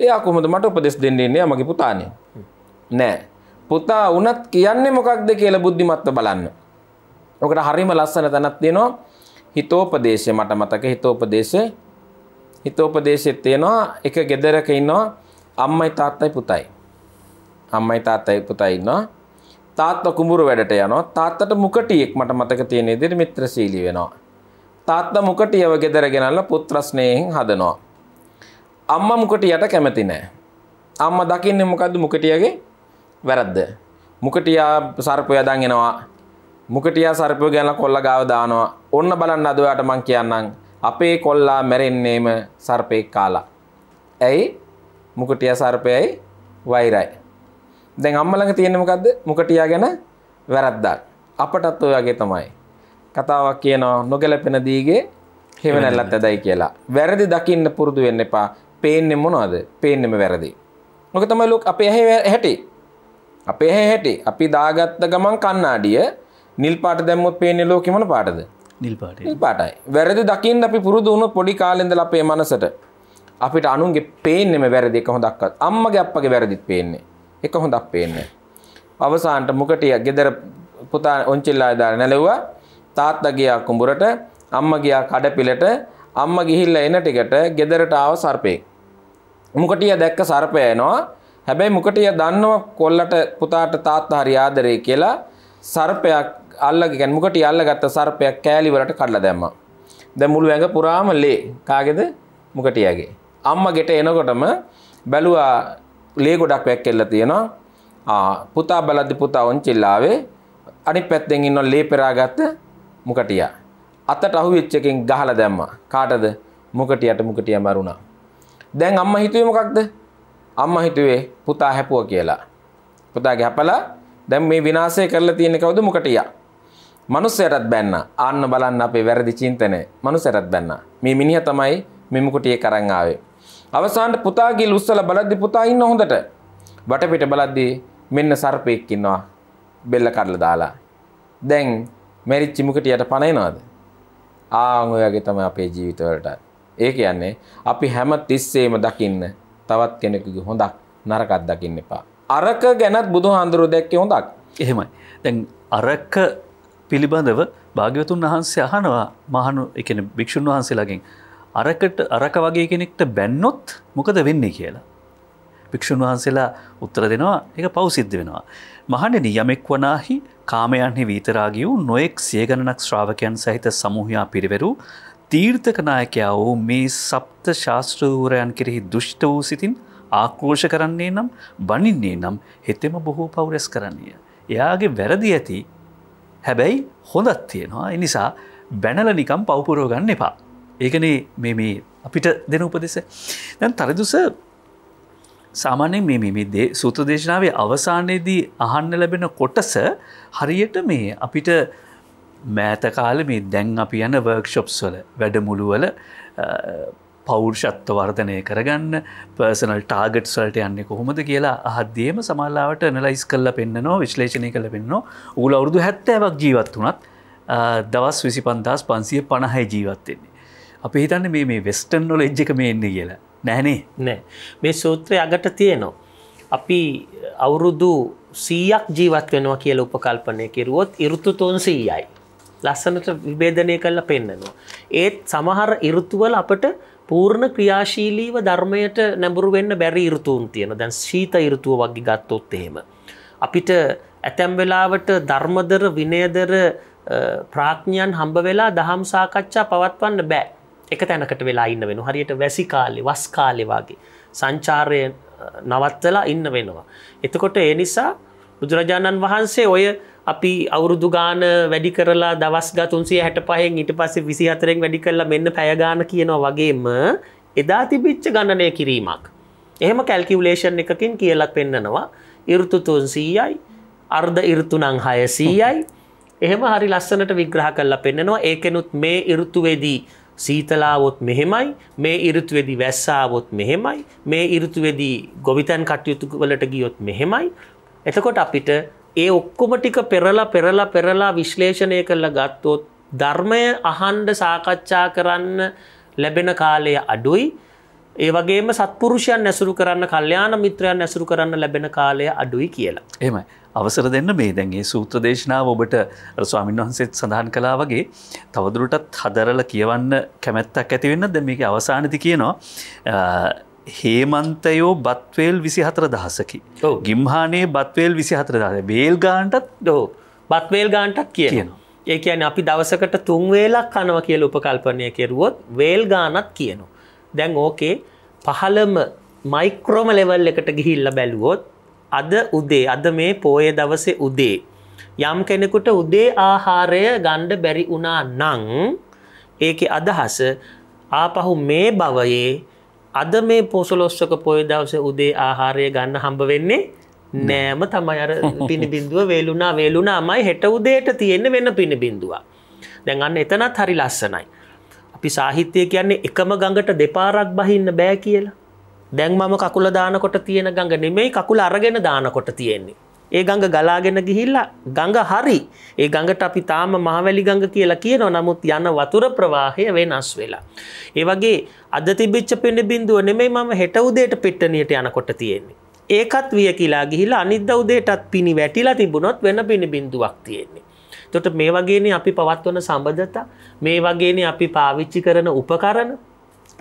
එයා කොහොමද මට උපදෙස් දෙන්නේ ඉන්නේ මගේ පුතානේ. නෑ. පුතා වුණත් කියන්නේ මොකක්ද කියලා බුද්ධිමත්ව බලන්න. ඔකට හරිම ලස්සන තැනක් තියෙනවා. හිතෝපදේශය මට මතක හිතෝපදේශය හිතෝපදේශෙත් තියෙනවා එක ගෙදරක ඉන්නවා අම්මයි තාත්තයි පුතයි. අම්මයි තාත්තයි පුතයි ඉන්නවා. තාත්තා කුඹුරු වැඩට යනවා. තාත්තට මුකටියෙක් මට මතක තියෙන විදිහට මිත්‍රශීලී වෙනවා. තාත්තා මුකටියව ගෙදර ගෙනල්ලා පුත්‍ර ස්නේහයෙන් හදනවා. අම්මා මුකටියට කැමති නැහැ. අම්මා දකින්නේ මොකද්ද මුකටියගේ වැරද්ද. මුකටියා සර්පය දන් එනවා. මුකටියා සර්පය ගැන කොල්ල ගාව දානවා. ඔන්න බලන්න අද ඔයාට මං කියන්නම්. අපේ කොල්ලා මැරෙන්නේම සර්පයෙක් කාලා. ඇයි මුකටිය සර්පයයි වෛරයි. දැන් අම්මලඟ තියෙන මොකද්ද? මුකටියා ගැන වැරද්දක්. අපටත් ඔය වගේ තමයි. කතාවක් කියනවා නොගැලපෙන දීගේ හේව නැල්ලත් ඇදයි කියලා. වැරදි දකින්න පුරුදු වෙන්න එපා. පේන්නේ මොනවද? පේන්නෙම වැරදි. මොක තමයි ලෝක අපේ ඇහි හැටි. අපේ ඇහි හැටි. අපි දාගත්ත ගමන් කණ්ණාඩිය නිල් පාට දැම්මොත් පේන්නේ ලෝකෙ මොන පාටද? නිල්පාට නිල්පාටයි වැරදි දකිින් අපි පුරුදු වුණු පොඩි කාලෙඳල අපේ මනසට අපිට අනුන්ගේ පේනෙම වැරදි එක හොදක්කත් අම්මගේ අපගේ වැරදිත් පේන්නේ එක හොඳක් පේන්නේ අවසාන්ට මොකටිය ගෙදර පුතා ඔංචිල්ලා දාර නැලෙව්වා තාත්තගේයා කුඹුරට අම්මගයා කඩපිලට අම්ම ගිහිල්ල එන ටිකට ගෙදරට ආව සර්පයෙක් මොකටිය දැක්ක සර්පයනවා හැබැයි මොකටිය දන්නව කොල්ලට පුතාට තාත්තා හරි ආදරේ කියලා සර්පයක් අල්ලගෙන මුකට අල්ල ගත්ත සර්පයක් කෑලිවලට කඩලා දැම්මා. දැන් මුළු ඇඟ පුරාම ලේ. කාගේද? මුකටියාගේ. අම්මා ගෙට එනකොටම බැලුවා ලේ ගොඩක් වැක්කෙල්ල තියෙනවා. ආ පුතා බලද්දි පුතා උන්චිල්ලාවේ අනිත් පැත්තෙන් ඉන්න ලේ පෙරා ගත්ත මුකටියා. අතට අහුවෙච්ච එකෙන් ගහලා දැම්මා. කාටද? මුකටියට මුකටියා මරුණා. දැන් අම්මා හිතුවේ මොකක්ද? අම්මා හිතුවේ පුතා හැපුවා කියලා. පුතා ගැපලා දැන් මේ විනාශය කරලා තියෙන්නේ කවුද? මුකටියා. මනුස්සයටත් බැන්න ආන්න බලන්න අපේ වැරදි චින්තනය මනුස්සයටත් බැන්න මේ මිනිහ තමයි මෙම කුටියේ කරන් ආවේ අවසානට පුතාගේ ලුස්සල බලද්දි පුතා ඉන්න හොඳට වටපිට බලද්දි මෙන්න සර්පෙක් ඉන්නවා බෙල්ල කඩලා දාලා දැන් මැරිච්ච මුකටියට පණ එනවද ආන් ඔය වගේ තමයි අපේ ජීවිතවලට ඒ කියන්නේ අපි හැම තිස්සෙම දකින්න තවත් කෙනෙකුගේ හොඳක් නරකක් දකින්න එපා අරක ගැනත් බුදුහාඳුරු දැක්කේ හොඳක් එහෙමයි දැන් අරක පිළිබඳව භාග්‍යවතුන් වහන්සේ අහනවා මහනු එකන භික්‍ෂූන් වහන්සේලාගෙන් අරකට අරක වගේ කෙනෙක්ට බැන්නොත් මොකද වෙන්නේ කියලා. භික්‍ෂූන් වහන්සේලා උත්තර දෙනවා එක පවසිද්ධ වෙනවා. මහණෙන යමෙක් වනාහි කාමයන්හි වීතරාගියූ නොයෙක් සියගණනක් ශ්‍රාවකයන් සහිත සමූහයා පිරිවරු තීර්ථකනායකයා වූ මේ සප්ත ශාස්ත්‍රූරයන් කෙරෙහි දුෂ්ට වූ සිතින් ආක්‍රෝෂ කරන්නේ නම් බනින්නේ නම් හෙතෙම බොහෝ පවුරැස් කරන්නේය. එයාගේ වැරදි ඇති හැබැයි හොඳත් තියෙනවා එනිසා බැනල නිකම් පවපුරෝගන්න එපා ඒකන මේ අපිට දෙන උපදෙස දැන් තරදුස සාමාන්‍යෙන් මේ මේ දේ සූත්‍ර දේශනාවේ අවසානයේදී අහන්න ලැබෙන කොටස හරියට මේ අපිට මෑතකාල මේ දැන් අපි යන වර්ක්ෂොප්ස්වල වැඩමුළුවල පෞර්ෂත්ව වර්ධනය කරගන්න පර්සනල් ටාගට් සල්ට යන්න කොහොමද කියලා අහදේම සමල්ලාවට නලයිස් කල්ල පෙන්න්නනවා විශ්ලේෂණය කළ පෙන්න්න ඌල අවුදු හැත්තෑවක් ජීවත් වනත් දවස් විසි පන්දස් පන්සිය පණහයි ජීවත්වෙන්නේ. අප හිතන්න මේ මේ වෙස්ටන් නොල එජ්ජක මේ එන්න කියලා නැහනේ නෑ මේ සූත්‍රය අගට තියෙනවා. අපි අවුරුදු සීයක් ජීවත් වෙනවා කියල උපකල්පනය කිරුවොත් ඉරුතු තුන් සීයයි. ලස්සනට විබේධනය කල්ල පෙන්න්නනවා. ඒත් සමහර ඉරුතුවල අපට පූර්ණ ක්‍රියාශීලීව ධර්මයට නැඹුරු වෙන්න බැරි ඍතුන් තියෙන දැන් ශීත ඍතුව වගේ ගත්තොත් එහෙම අපිට ඇතැම් වෙලාවට ධර්මදර විනයදර ප්‍රාඥයන් හම්බ වෙලා දහම් සාකච්ඡා පවත්වන්න බෑ එක තැනකට වෙලා ඉන්න වෙන හරියට වැසි කාලෙ වස් කාලෙවාගේ සංචාරය නවත්තලා ඉන්න වෙනවා. එතකොට ඒ නිසා බුදුරජාණන් වහන්සේ ඔය අපි අවුරුදු ගාන වැඩි කරලා දවස් ගතුන්සේ හැට පහෙන් ඉට පස්සේ විසි හතරෙන් වැඩි කරලා මෙන්න පැයගාන කියනවා වගේම එදා තිබිච්ච ගණනය කිරීමක්. එහෙම කැල්කිවලේෂන් එකකින් කියලත් පෙන්නනවා ඉරුතු තුන්සීයයි අර්ධ ඉරුතුනං හයසීයයි එහෙම හරි ලස්සනට විග්‍රහ කරලා පෙන්න්නනවා ඒකනුත් මේ ඉරුතුවෙදී සීතලාවොත් මෙහෙමයි මේ ඉරුතුවෙදි වැස්සාවොත් මෙහෙමයි මේ ඉරුතුවෙදී ගොවිතැන් කටයුතු වලට ගියොත් මෙහෙමයි එතකොට අපිට ඒ ඔක්කොම ටික පෙරලා පෙරලා පෙරලා විශ්ලේෂණය කරලා ගත්තොත් ධර්මය අහන්ඩ සාකච්ඡා කරන්න ලැබෙන කාලය අඩුයි ඒ වගේම සත්පුරුෂයන් ඇසුරු කරන්න කල්්‍යයාන මිත්‍රයන් ඇසුරු කරන්න ලැබෙන කාලය අඩුයි කියලා. එම අවසර දෙන්න මේ දැන්ගේ සූත්‍ර දේශනාව ඔබට ස්වාමින් වහන්සේත් සඳහන් කලා වගේ තවදුරටත් හදරල කියවන්න කැමැත්තක් ඇතිවෙන්න දැ මේක අවසානති කියනවා හේමන්තයෝ බත්වේල් විසි හතර දහසකි ගිම්හානේ බත්වේල් විසි හතර දහස වේල් ගාන්ටත් දෝ බත්වේල් ගාන්ටක් කියනවා ඒ කියන අපි දවසකට තුන්වේලක් කනව කියල උපකල්පනය කෙරුවොත් වේල් ගානත් කියනු. දැන් ඕකේ පහළම මයික්‍රෝම ලෙවල් එකට ගිහිල්ල බැලුවොත් අද උදේ අද මේ පෝය දවසේ උදේ. යම් කෙනෙකුට උදේ ආහාරය ගණ්ඩ බැරි වුණා නං ඒක අදහස ආපහු මේ බවයේ අද මේ පෝසලොස්සක පොය දවස උදේ ආහාරය ගන්න හම්බ වෙන්නේ නෑම තමයි අර පිණි බිඳුව වේලුනා වේලුනා මයි හෙට උදේට තියෙන්න වෙන්න පිණි බිඳවා. දැන් අන්න එතනත් හරි ලස්සනයි. අපි සාහිත්‍යය කියන්නේ එකම ගඟට දෙපාරක් බහින්න බෑ කියලා. දැන් මම කකුල දානකොට තියෙන ගඟ නෙමෙයි කකුල අරගෙන දානකොට තියෙන්නේ. ඒ ගඟ ගලාගෙන ගිහිල්ලා ගඟ හරි ඒ ගඟට අපි තාම මහවැලි ගඟ කියලා කියනවා නමුත් යන වතුර ප්‍රවාහය වෙනස් වෙලා. ඒ වගේ අද තිබිච්ච පින බිඳුව නෙමෙයි මම හෙට උදේට පිට්ටනියට යනකොට තියෙන්නේ. ඒකත් විය කියලා ගිහිලා අනිද්දා උදේටත් පිනි වැටිලා තිබුණොත් වෙන පින බිඳුවක් තියෙන්නේ. එතකොට මේ වගේනේ අපි පවත්වන සම්බන්ධතා මේ වගේනේ අපි පාවිච්චි කරන උපකරණ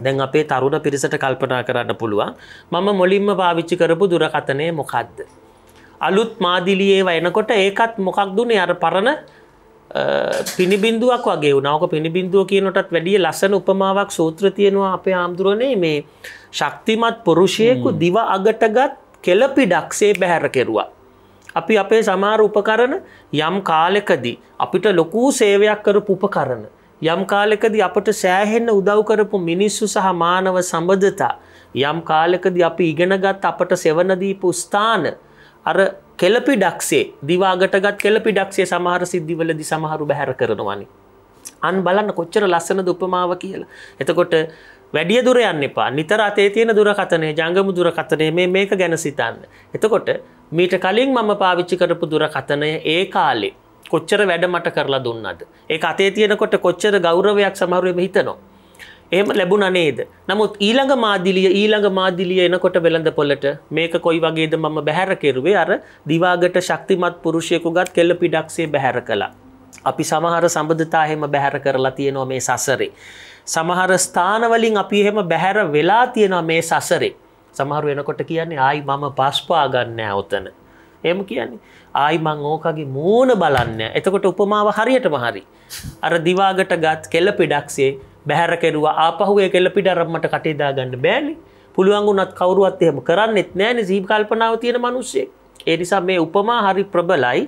දැන් අපේ තරුණ පිරිසට කල්පනා කරන්න පුළුවන් මම මුලින්ම පාවිච්චි කරපු දුරකථනය මොකද්ද අලුත් මාදිලියේ වයනකොට ඒකත් මොකක් දුනේ අර පරණ පිණිබින්දුවක් වගේ උනාවක පිණිබින්දුව කියනටත් වැඩිය ලස්සන උපමාවක් සූත්‍ර තියෙනවා අපේ හාමුදුරුවනේ මේ ශක්තිමත් පුරුෂයකු දිව අගටගත් කෙලපි ඩක්සේ බැහැර කෙරුවා. අපි අපේ සමාර උපකරන යම් කාලෙකදී අපිට ලොකූ සේවයක් කර පුපකරන. යම් කාලෙකද අපට සෑහෙන්න උදව් කරපු මිනිස්සු සහ මානව සබඳතා. යම් කාලෙකද අපි ඉගෙනගත් අපට සෙවනදීපු ස්ථාන අර කෙලපි ඩක්සේ දිවාගටගත් කෙලපි ඩක්සේ සමහර සිද්ධිවලදි සමහරු බැහැර කරනවානි. අන් බලන්න කොච්චර ලස්සන දුපමාව කියලා. එතකොට වැඩිය දුර යන්න එපා නිතර අතේ තියෙන දුරකතනය ජංගම දුරකතනය මේ මේක ගැන සිතන්න. එතකොට මීට කලින් මම පාවිච්චි කරපු දුරකතනය ඒ කාලේ කොච්චර වැඩ මට කරලා දුන්නද. ඒ අතේ තියෙනකොට කොච්චර ගෞරවයක් සමහරුවම හිතනවා. එහම ලැබුණ නේද. නමුත් ඊළඟ මාදිලිය ඊළඟ මාදිලිය එනකොට වෙළඳ පොලට මේක කොයි වගේද මම බැහැරකෙරුවේ අර දිවාගට ශක්තිමත් පුරුෂයකු ගත් කෙල්ල පිඩක්සේ බැහැර කලා. අපි සමහර සබඳතාහෙම බැහැර කරලා තියෙනවා මේ සසරේ. සමහර ස්ථානවලින් අපි එහෙම බැහැර වෙලා තියෙනවා මේ සසරේ. සමහර වෙනකොට කියන්නේ ආයි මම පස්පා ගන්න අවතන. එම කියන්නේ ආයි මං ඕකගේ මූුණ බලන්න එතකොට උපමාව හරියටම හරි. අර දිවාගට ගත් කෙල්ල පිඩක්සේ බැහැර කෙරුවා ආපහුවේ කෙල්ල පිටරම්මට කටේදා ගන්න බෑලි පුළුවන් වුණත් කවුරුවත් එහෙම කරන්නෙත් නෑන සීප කල්පනාව තියෙන මනුස්සේ. ඒ නිසා මේ උපමා හරි ප්‍රබලයි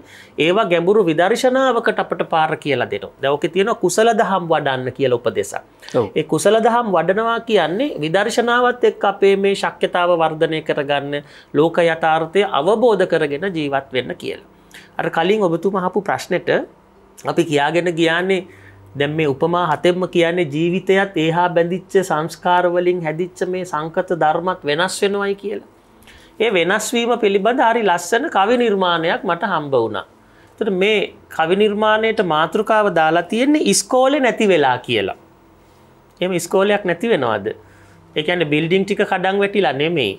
ඒවා ගැඹුරු විදර්ශනාවකට අපට පාර කියලා දෙනවා. දැන් ඔකේ තියෙනවා කුසල දහම් වඩන්න කියලා උපදේශක්. ඒ කුසල දහම් වඩනවා කියන්නේ විදර්ශනාවත් එක්ක අපේ මේ ශක්්‍යතාව වර්ධනය කරගන්න ලෝක යථාර්ථය අවබෝධ කරගෙන ජීවත් වෙන්න කියලා. අර කලින් ඔබතුමා අහපු ප්‍රශ්නෙට අපි කියාගෙන ගියානේ දැම් මේ උපමා හතෙම කියන්නේ ජීවිතයත් ඒහා බැඳිච්ච සංස්කාරවලින් හැදිච්ච මේ සංකත ධර්මත් වෙනස් වෙනවයි කියලා. ඒ වෙනස්වීම පිළිබඳ හරි ලස්සන කවි නිර්මාණයක් මට හම්බ වුණා. තට මේ කවි නිර්මාණයට මාතෘකාව දාලා තියෙන්නේ ඉස්කෝලෙ නැති වෙලා කියලා. එම ඉස්කෝලයක් නැති වෙනවාද. එකන බිල්ඩිං ටික කඩං වැටිලා නෙමෙයි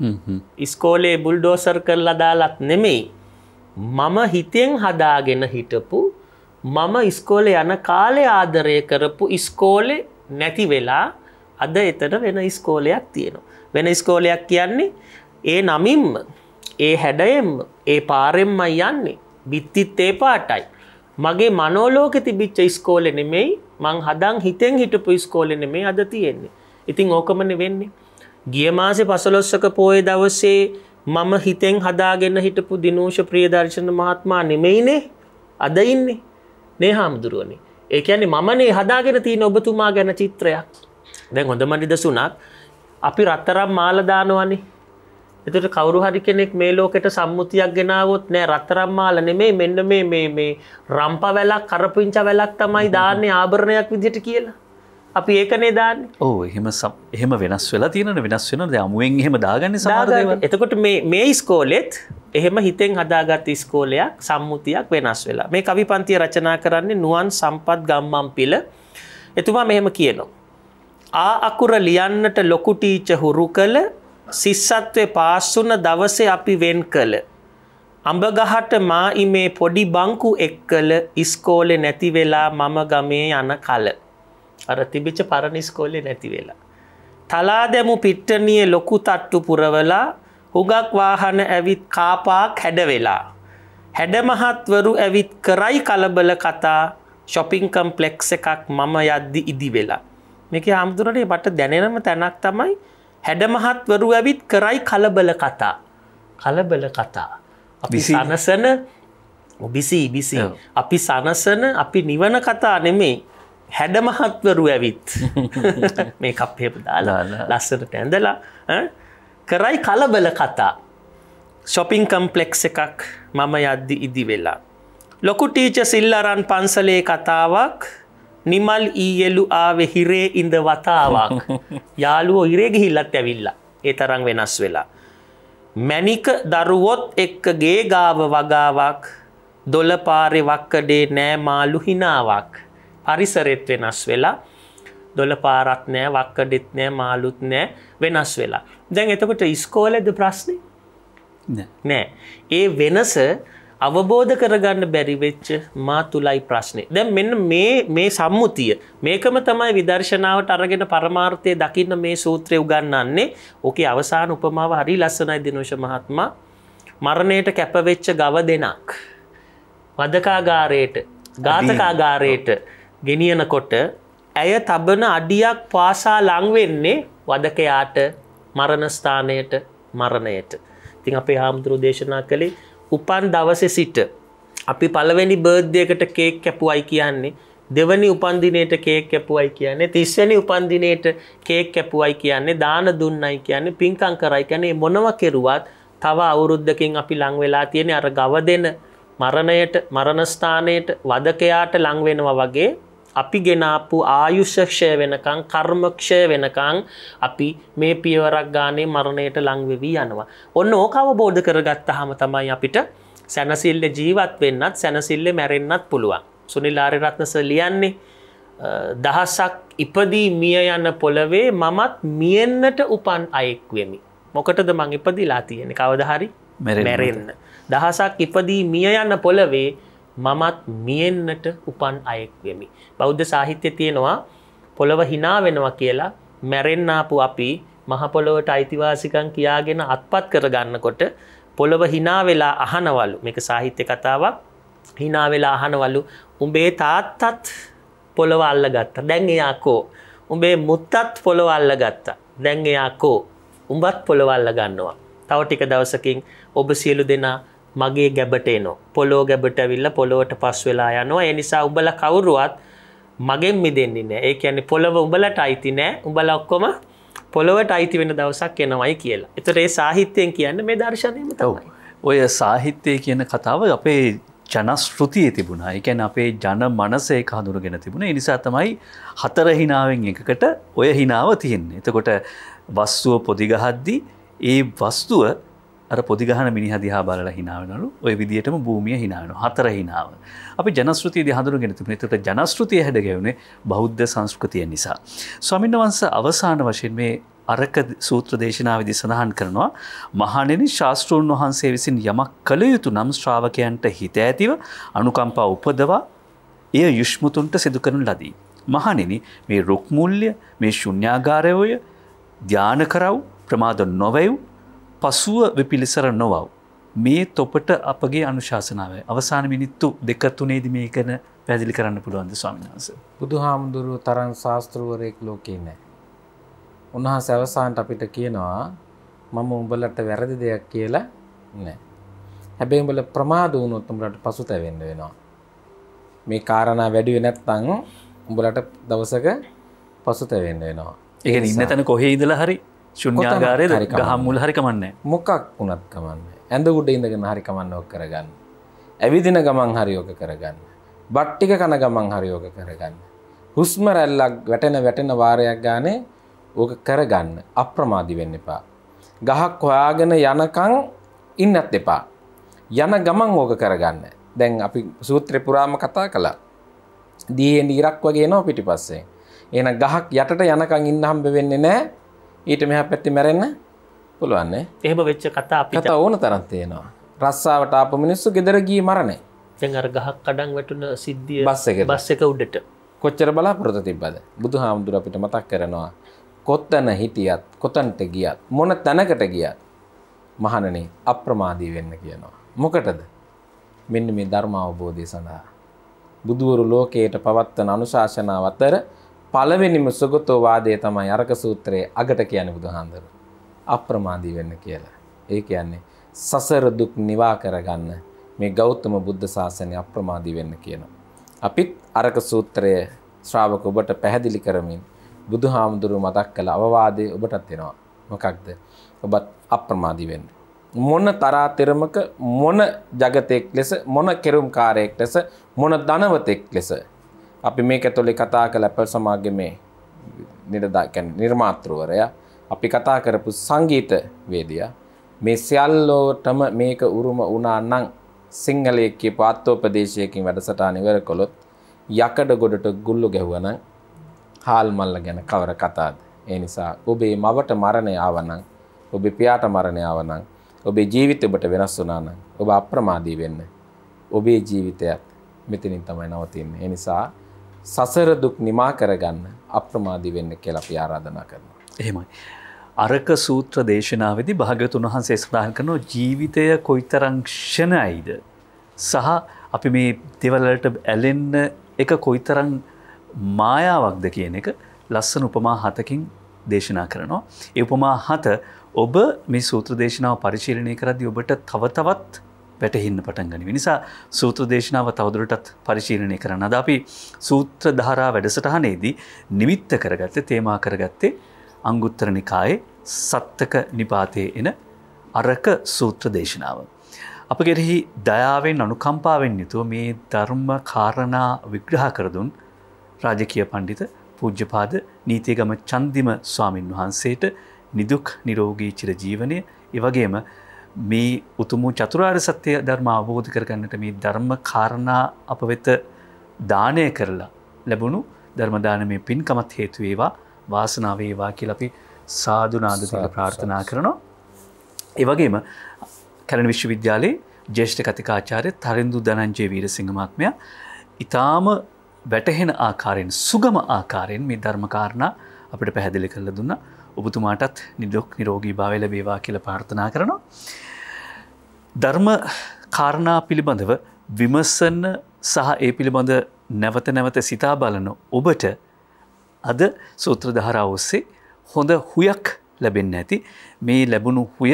ඉස්කෝලේ බුල්ඩෝසර් කරලා දාලත් නෙමෙයි මම හිතෙන් හදාගෙන හිටපු මම ඉස්කෝල යන කාලය ආදරය කරපු ඉස්කෝලෙ නැති වෙලා අද එතට වෙන ඉස්කෝලයක් තියෙනවා. වෙන ඉස්කෝලයක් කියන්නේ ඒ නමින්ම ඒ හැඩයෙන්ම ඒ පාරෙන්ම යන්නේ බිත්තිත් ඒ පාටයි. මගේ මනෝලෝක තිබිච්ච ස්කෝල නෙමෙයි මං හදන් හිතෙන් හිටපු ස්කෝල නෙමේ අද තියෙන්නේ. ඉතිං ඕකමන වෙන්නේ. ගිය මාසෙ පසලොස්සක පෝය දවසේ මම හිතෙන් හදාගෙන හිටපු දිනූෂ ප්‍රියදර්ශන මහත්මා නෙමෙයිනේ අද ඉන්නේ. මේ හාමුදුරුවනි ඒ කියන්නේ මමනේ හදාගෙන තියෙන ඔබතුමා ගැන චිත්‍රයක් දැන් හොඳම නිදසුනක් අපි රත්තරම් මාල දානවනේ එතට කවරු හරි කෙනෙක් මේ ලෝකෙට සම්මුතියක් ගෙනාවොත් නෑ රත්තරම් මාල නෙමේ මෙන්න මේ මේ රම්ප වැලක් කරපිංච වැලක් තමයි දාන්නේ ආභරණයක් විදිට කියලා අපි ඒකනේ දාන්න ඕ එහෙම එහෙම වෙනස් වෙලා තියෙන වෙනස් වෙන ද අමුවෙන් එහෙම දාගන්න සාධ එතකොට මේ ස්කෝලෙත් එහෙම හිතෙන් හදාගත් ස්කෝලයක් සම්මුතියක් වෙනස් වෙලා මේ කවි පන්තිය රචනා කරන්නේ නුවන් සම්පත් ගම්මම් පිල එතුමා මෙහෙම කියනවා. ආ අකුර ලියන්නට ලොකුටීච හුරු කළ සිස්සත්වය පාස්සුන දවසේ අපි වෙන් කළ. අඹගහට මා ඉමේ පොඩි බංකු එක් කළ ඉස්කෝලෙ නැතිවෙලා මම ගමේ යන කල. අර තිබිච්ච පරණිස්කෝලේ නැති වෙලා. තලා දැමු පිට්ටනිය ලොකු තට්ටු පුරවලා හුගක් වාහන ඇවිත් කාපාක් හැඩවෙලා. හැඩමහත්වරු ඇවිත් කරයි කලබල කතා ශොපිං කම්පලෙක්ස් එකක් මම යද්දි ඉදි වෙලා. මේක හාමුදුරට බට දැනෙනම තැනක් තමයි හැඩමහත්වරු ඇවිත් කරයි කලබල කතා. කලබල කතා. අපි සනසන බිසි බිසි. අපි සනසන අපි නිවන කතා නෙමේ හැඩමහත්වරු ඇවිත් මේ කප්හෙප දාලා ලස්සට ඇඳලා කරයි කලබල කතා ශොපින් කම්පලෙක්ස් එකක් මම යද්දි ඉදි වෙලා. ලොකු ටීච සිල්ලරන් පන්සලේ කතාවක් නිමල් ඊයලු ආවෙ හිරේ ඉඳ වතාවක් යාලුවෝ ඉරේ ගිහිල්ලත් ඇවිල්ලා ඒ තරං වෙනස් වෙලා. මැනික දරුවොත් එක්ක ගේගාව වගාවක් දොලපාරෙ වක්කඩේ නෑ මාලු හිනාවක්. පරිසරෙත් වෙනස් වෙලා දොල පාරත් නෑ වක්කඩෙත් නෑ මාලුත් නෑ වෙනස් වෙලා. දැන් එතකොට ඉස්කෝලද ප්‍රශ්නය නෑ. ඒ වෙනස අවබෝධ කරගන්න බැරිවෙච්ච මා තුළයි ප්‍රශ්නය. දැන් මෙන්න මේ සම්මුතිය. මේකම තමයි විදර්ශනාවට අරගෙන පරමාර්ථය දකින්න මේ සූත්‍රය උගන්නන්නේ ඕක අවසාන උපමාව හරි ලස්සනයි දිනෝෂ මහත්මා මරණයට කැපවෙච්ච ගව දෙනක්. වදකාගාරයට ගාතකාගාරයට ගෙනියනකොට ඇය තබන අඩියක් පාසා ලංවෙන්නේ වදකයාට මරණස්ථානයට මරණයට. ඉතින් අපේ හාමුදුරු දේශනා කළේ උපන් දවස සිට. අපි පළවෙනි බර්ධයකට කේක් කැපුවයි කියන්නේ. දෙවනි උපන්දිනයට කේක් කැපුවයි කියන්නේ තිස්වැනි උපන්දිනයට කේක් කැපුවයි කියන්නේ දාන දුන්නයි කියන්නේ පින්කං කරයි කියන්නේ මොනව කෙරුවත් තව අවුරුද්දකින් අපි ලං වෙලා තියෙන අර ගව දෙන මරණයට මරණස්ථානයට වදකයාට ලංවෙනවා වගේ අපි ගෙනාපු ආයුෂක්ෂය වෙනකං කර්මක්ෂය වෙනකං අපි මේ පියවරක් ගානේ මරණයට ලංවෙවී යනවා. ඔන්න ඕකව බෝධ කරගත්ත හම තමයි අපිට සැනසිල්ල ජීවත් වෙන්නත් සැනසිල්ල මැරෙන්න්නත් පුළුවන්. සුනිල් ආරිරත්නස ලියන්නේ දහසක් ඉපදී මිය යන්න පොළවේ මමත් මියෙන්න්නට උපන් අයෙක්වෙමි. මොකටද මං ඉපදිලා තියෙන කවදහරි මැරෙන්න. දහසක් ඉපදී මිය යන්න පොළවේ මමත් මියෙන්න්නට උපන් අයෙක් වෙමි. බෞද්ධ සාහිත්‍ය තියෙනවා පොළොව හිනා වෙනවා කියලා මැරෙන්නාපු අපි මහපොළොවට අයිතිවාසිකන් කියාගෙන අත්පත් කරගන්නකොට පොළොව හිනා වෙලා අහනවලු මේක සාහිත්‍ය කතාවක් හිනා වෙලා අහනවලු උඹේ තාත්තත් පොළොව අල්ල ගත්ත දැන් එයාකෝ උඹේ මුත්තත් පොළොව අල්ල ගත්ත දැන් එයාකෝ උඹත් පොළොවල්ල ගන්නවා තව ටික දවසකින් ඔබ සියලු දෙනා මගේ ගැබට එනෝ පොලෝ ගැබට ඇවිල්ල පොලොවට පස් වෙලා යනවා ඒ නිසා උඹල කවුරුවත් මගෙන් මිදෙන්නේ නෑ ඒ කියන්නේ පොළොව උඹලට අයිති නෑ උඹල ඔක්කොම පොළොවට අයිති වෙන දවසක් එනවයි කියලා එතරේ සාහිත්‍යයෙන් කියන්න මේ දර්ශනයම තවයි ඔය සාහිත්‍යය කියන කතාව අපේ ජනස්ෘතිය තිබුණා එකැන් අපේ ජන මනසේ හඳුරගෙන තිබුණ නිසා තමයි හතර හිනාවෙන් එකකට ඔය හිනාව තියෙන්නේ එතකොට වස්තුව පොදිගහද්දි ඒ වස්තුව අර පොදිගහන මිනිහ දිහා බලලා හිනාවනලු ඔය විදිහටම භූමිය හිනාවන හතර හිනාව. අපි ජනස්ෘතිය දිහඳුරු ගෙනතුන එතට ජනස්ෘතිය හැඩගැවුණේ බෞද්ධ සංස්කෘතිය නිසා. ස්වමින්න්න වන්ස අවසාන වශයෙන් මේ අරක සූත්‍ර දේශනාවදි සඳහන් කරනවා මහනෙනි ශාස්තෘන් වහන්සේ විසින් යමක් කළ යුතු නම් ශ්‍රාවකයන්ට හිත ඇතිව අනුකම්පා උපදවා එය යුෂ්මුතුන්ට සිදු කරනු ලදී. මහනෙනි මේ රුක්මුල්්‍ය මේ ශුඥාගාරයෝය ධ්‍යාන කරව් ප්‍රමාද නොවැව් පසුව විපිලිසර නොවව්. මේ තොපට අපගේ අනුශාසනාව අවසාන මිනිත්තු දෙක තුනේද මේ කන පැදිලි කරන්න පුළුවන්ද ස්වාමීන් වහන්ස. බුදු හාමුදුරුව තරන් ශාස්තෘුවරයෙක් ලෝකේ නෑ. උන්හා සැවසාන්ට අපිට කියනවා මම උඹලට වැරදි දෙයක් කියලා නෑ. හැබැයි උඹල ප්‍රමාද වුණොත් උඹලට පසුතැවෙන්න වෙනවා. මේ කාරණා වැඩිවේ නැත්නම් උඹලට දවසක පසුතැවෙන්න වෙනවා. ඒ ඉන්න තැන කොහේ ඉඳලා හරි ශුන්්‍යාගාරය ගහමුල් හරිකමන්න මොකක් වුණත් කමන්න ඇඳ උඩ ඉඳගෙන හරිකමන්න ඕක කරගන්න ඇවිදින ගමන් හරියෝක කරගන්න බට්ටික කන ගමන් හරියෝක කරගන්න හුස්ම රැල්ලක් වැටෙන වැටෙන වාරයක් ගානේ ඕක කරගන්න අප්‍රමාදි වෙන්න එපා ගහක් හොයාගෙන යනකං ඉන්නත් එපා යන ගමන් ඕක කරගන්න දැන් අපි සූත්‍රය පුරාම කතා කළා දීහෙන් ඉරක් වගේ නෝ පිටි පස්සේ එන ගහක් යටට යනකං ඉන්න හම්බ වෙන්නේ නෑ ඊට මෙහ පැත්ති මැරෙන්න පුළුවන්න එහෙම වෙච්ච කතා අපිට ඕන තරන් තියෙනවා රස්සාාවට අප මිනිස්සු ගෙදරගී මරණය තැඟර ගහක් කඩන් වැටුන සිද්ධිය බස් එක බස් එක උඩට කොච්චර බලාපොරොත තිබ්බද බුදු හාමුදුර අපිට මතක් කරනවා කොත්තැන හිටියත් කොතන්ට ගියත් මොන තැනකට ගියත් මහණන අප්‍රමාදී වෙන්න කියනවා. මොකටද මෙන්න මේ ධර්ම අවබෝධය සඳහා. බුදුවරු ලෝකයට පවත්වන අනුශාසනාව අතර පළවෙනිම සුගතෝවාදය තමයි අරක සූත්‍රයේ අගට කියන බුදුහාන්දර. අප්‍රමාදී වෙන්න කියලා. ඒ කියන්නේ සසර දුක් නිවා කරගන්න මේ ගෞතම බුද්ධ ශාසනය අප්‍රමාදී වෙන්න කියනවා. අපිත් අරක සූත්‍රය ශ්‍රාවක ඔබට පැහැදිලි කරමින් බුදුහාමුදුරුව මතක් කළ අවවාදය ඔබටත් එනවා. මොකක්ද? ඔබත් අප්‍රමාදී වෙන්න. මොන තරාතිරමක මොන జగතෙක් ලෙස මොන කෙරුම්කාරයෙක් ලෙස මොන ධනවතෙක් ලෙස අපි මේ ඇතුළේ කතා කළ ඇපල් සමාග්‍ය මේ නිරදාැන් නිර්මාත්‍රවරයා අපි කතා කරපු සංගීත වේදිය මේ සියල්ලෝටම මේක උරුම වනා නං සිංහලයක්කේ පාත්තෝපදේශයකින් වැඩසටානිවර කොළොත් යකඩ ගොඩට ගුල්ලු ගැහුවන හාල් මල්ල ගැන කවර කතාද. ඒ නිසා ඔබේ මවට මරණය ආවනං ඔබේ පියාට මරණය ආවනං ඔබේ ජීවිත ඔබට වෙනස් වනානං ඔබ අප්‍රමාදී වෙන්න. ඔබේ ජීවිතයත් මෙතනින් තමයි නවතින්න. එනිසා සසර දුක් නිමා කරගන්න අප්‍රමාදී වෙන්න කියලා අපි ආරාධනා කරනවා. එහෙමයි. අරක සූත්‍ර දේශනාවදි භාගතුන් වහන්සේ ස්ථාන් කරනෝ ජීවිතය කොයිතරං ක්ෂණයිද. සහ අපි මේ දෙවලට ඇලෙන්න එක කොයිතරං මායාවක්ද කියන එක ලස්සන උපමා හතකින් දේශනා කරනවා. ඒ උපමා හත ඔබ මේ සූත්‍ර දේශනාව පරිශීලනය කරදි ඔබට තවතවත් වැටහින්න පටන් ගනි. නිසා සූත්‍ර දේශනාව තවදුරටත් පරිශීලනය කරන්න. අද අපි සූත්‍ර ධාරා වැඩසටහනේදී නිමිත්ත කරගත්ත තේමා කරගත්තේ අංගුත්තර නිකායේ සත්තක නිපාතයේ එන අරක සූත්‍ර දේශනාව. අප කෙරෙහි දයාවෙන් අනුකම්පාවෙන් යුතුව මේ ධර්ම කාරණා විග්‍රහ කරදුන් රාජකය පණ්ඩිත පූජ්ජපාද නීතියගම චන්දිම ස්වාමින් වහන්සේට නිදුක් නිරෝගී චිරජීවනය එවගේම මේ උතුමූ චතුරාර් සත්‍යය ධර්ම අවබෝධ කරගන්නට මේ ධර්ම කාරණා අප වෙත දානය කරලා ලැබුණු ධර්මදාන මේ පින්කමත් හේතුවේවා වාසනාවේවා කියල අපි සාධනාදතික ප්‍රාර්ථනා කරනවා. ඒවගේම කැරණ විශ්වවිද්‍යාලයේ ජේෂ්ඨ කතිකාචාරය තරින්දු දනංජයේ වීර සිංහමාත්මය ඉතාම වැටහෙන ආකාරයෙන් සුගම ආකාරයෙන් මේ ධර්මකාරණ අපිට පැහැදිලි කරල දුන්න ඔබතුමාටත් නිදොක් නිරෝගී භාවල බේවා කියල පාර්ථනා කරනවා. ධර්ම කාරණා පිළිබඳව විමසන්න සහ ඒ පිළිබඳ නැවත නැවත සිතා බලන ඔබට අද සූත්‍ර දහරා ඔස්සේ හොඳ හුයක් ලැබෙන්න ඇති මේ ලැබුණු හුය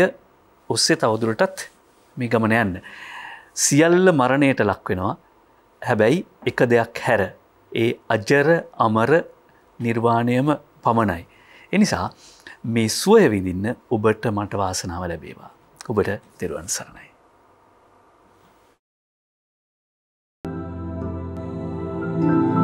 ඔස්සේ තවදුරටත් මේ ගමන යන්න. සියල්ල මරණයට ලක්වෙනවා හැබැයි එක දෙයක් හැර ඒ අජර අමර නිර්වාණයම පමණයි. එනිසා මේ සුවය විඳින්න ඔබට මට වාසනාව ලැබේවා. ඔබට තෙරුවන් සරණයි. you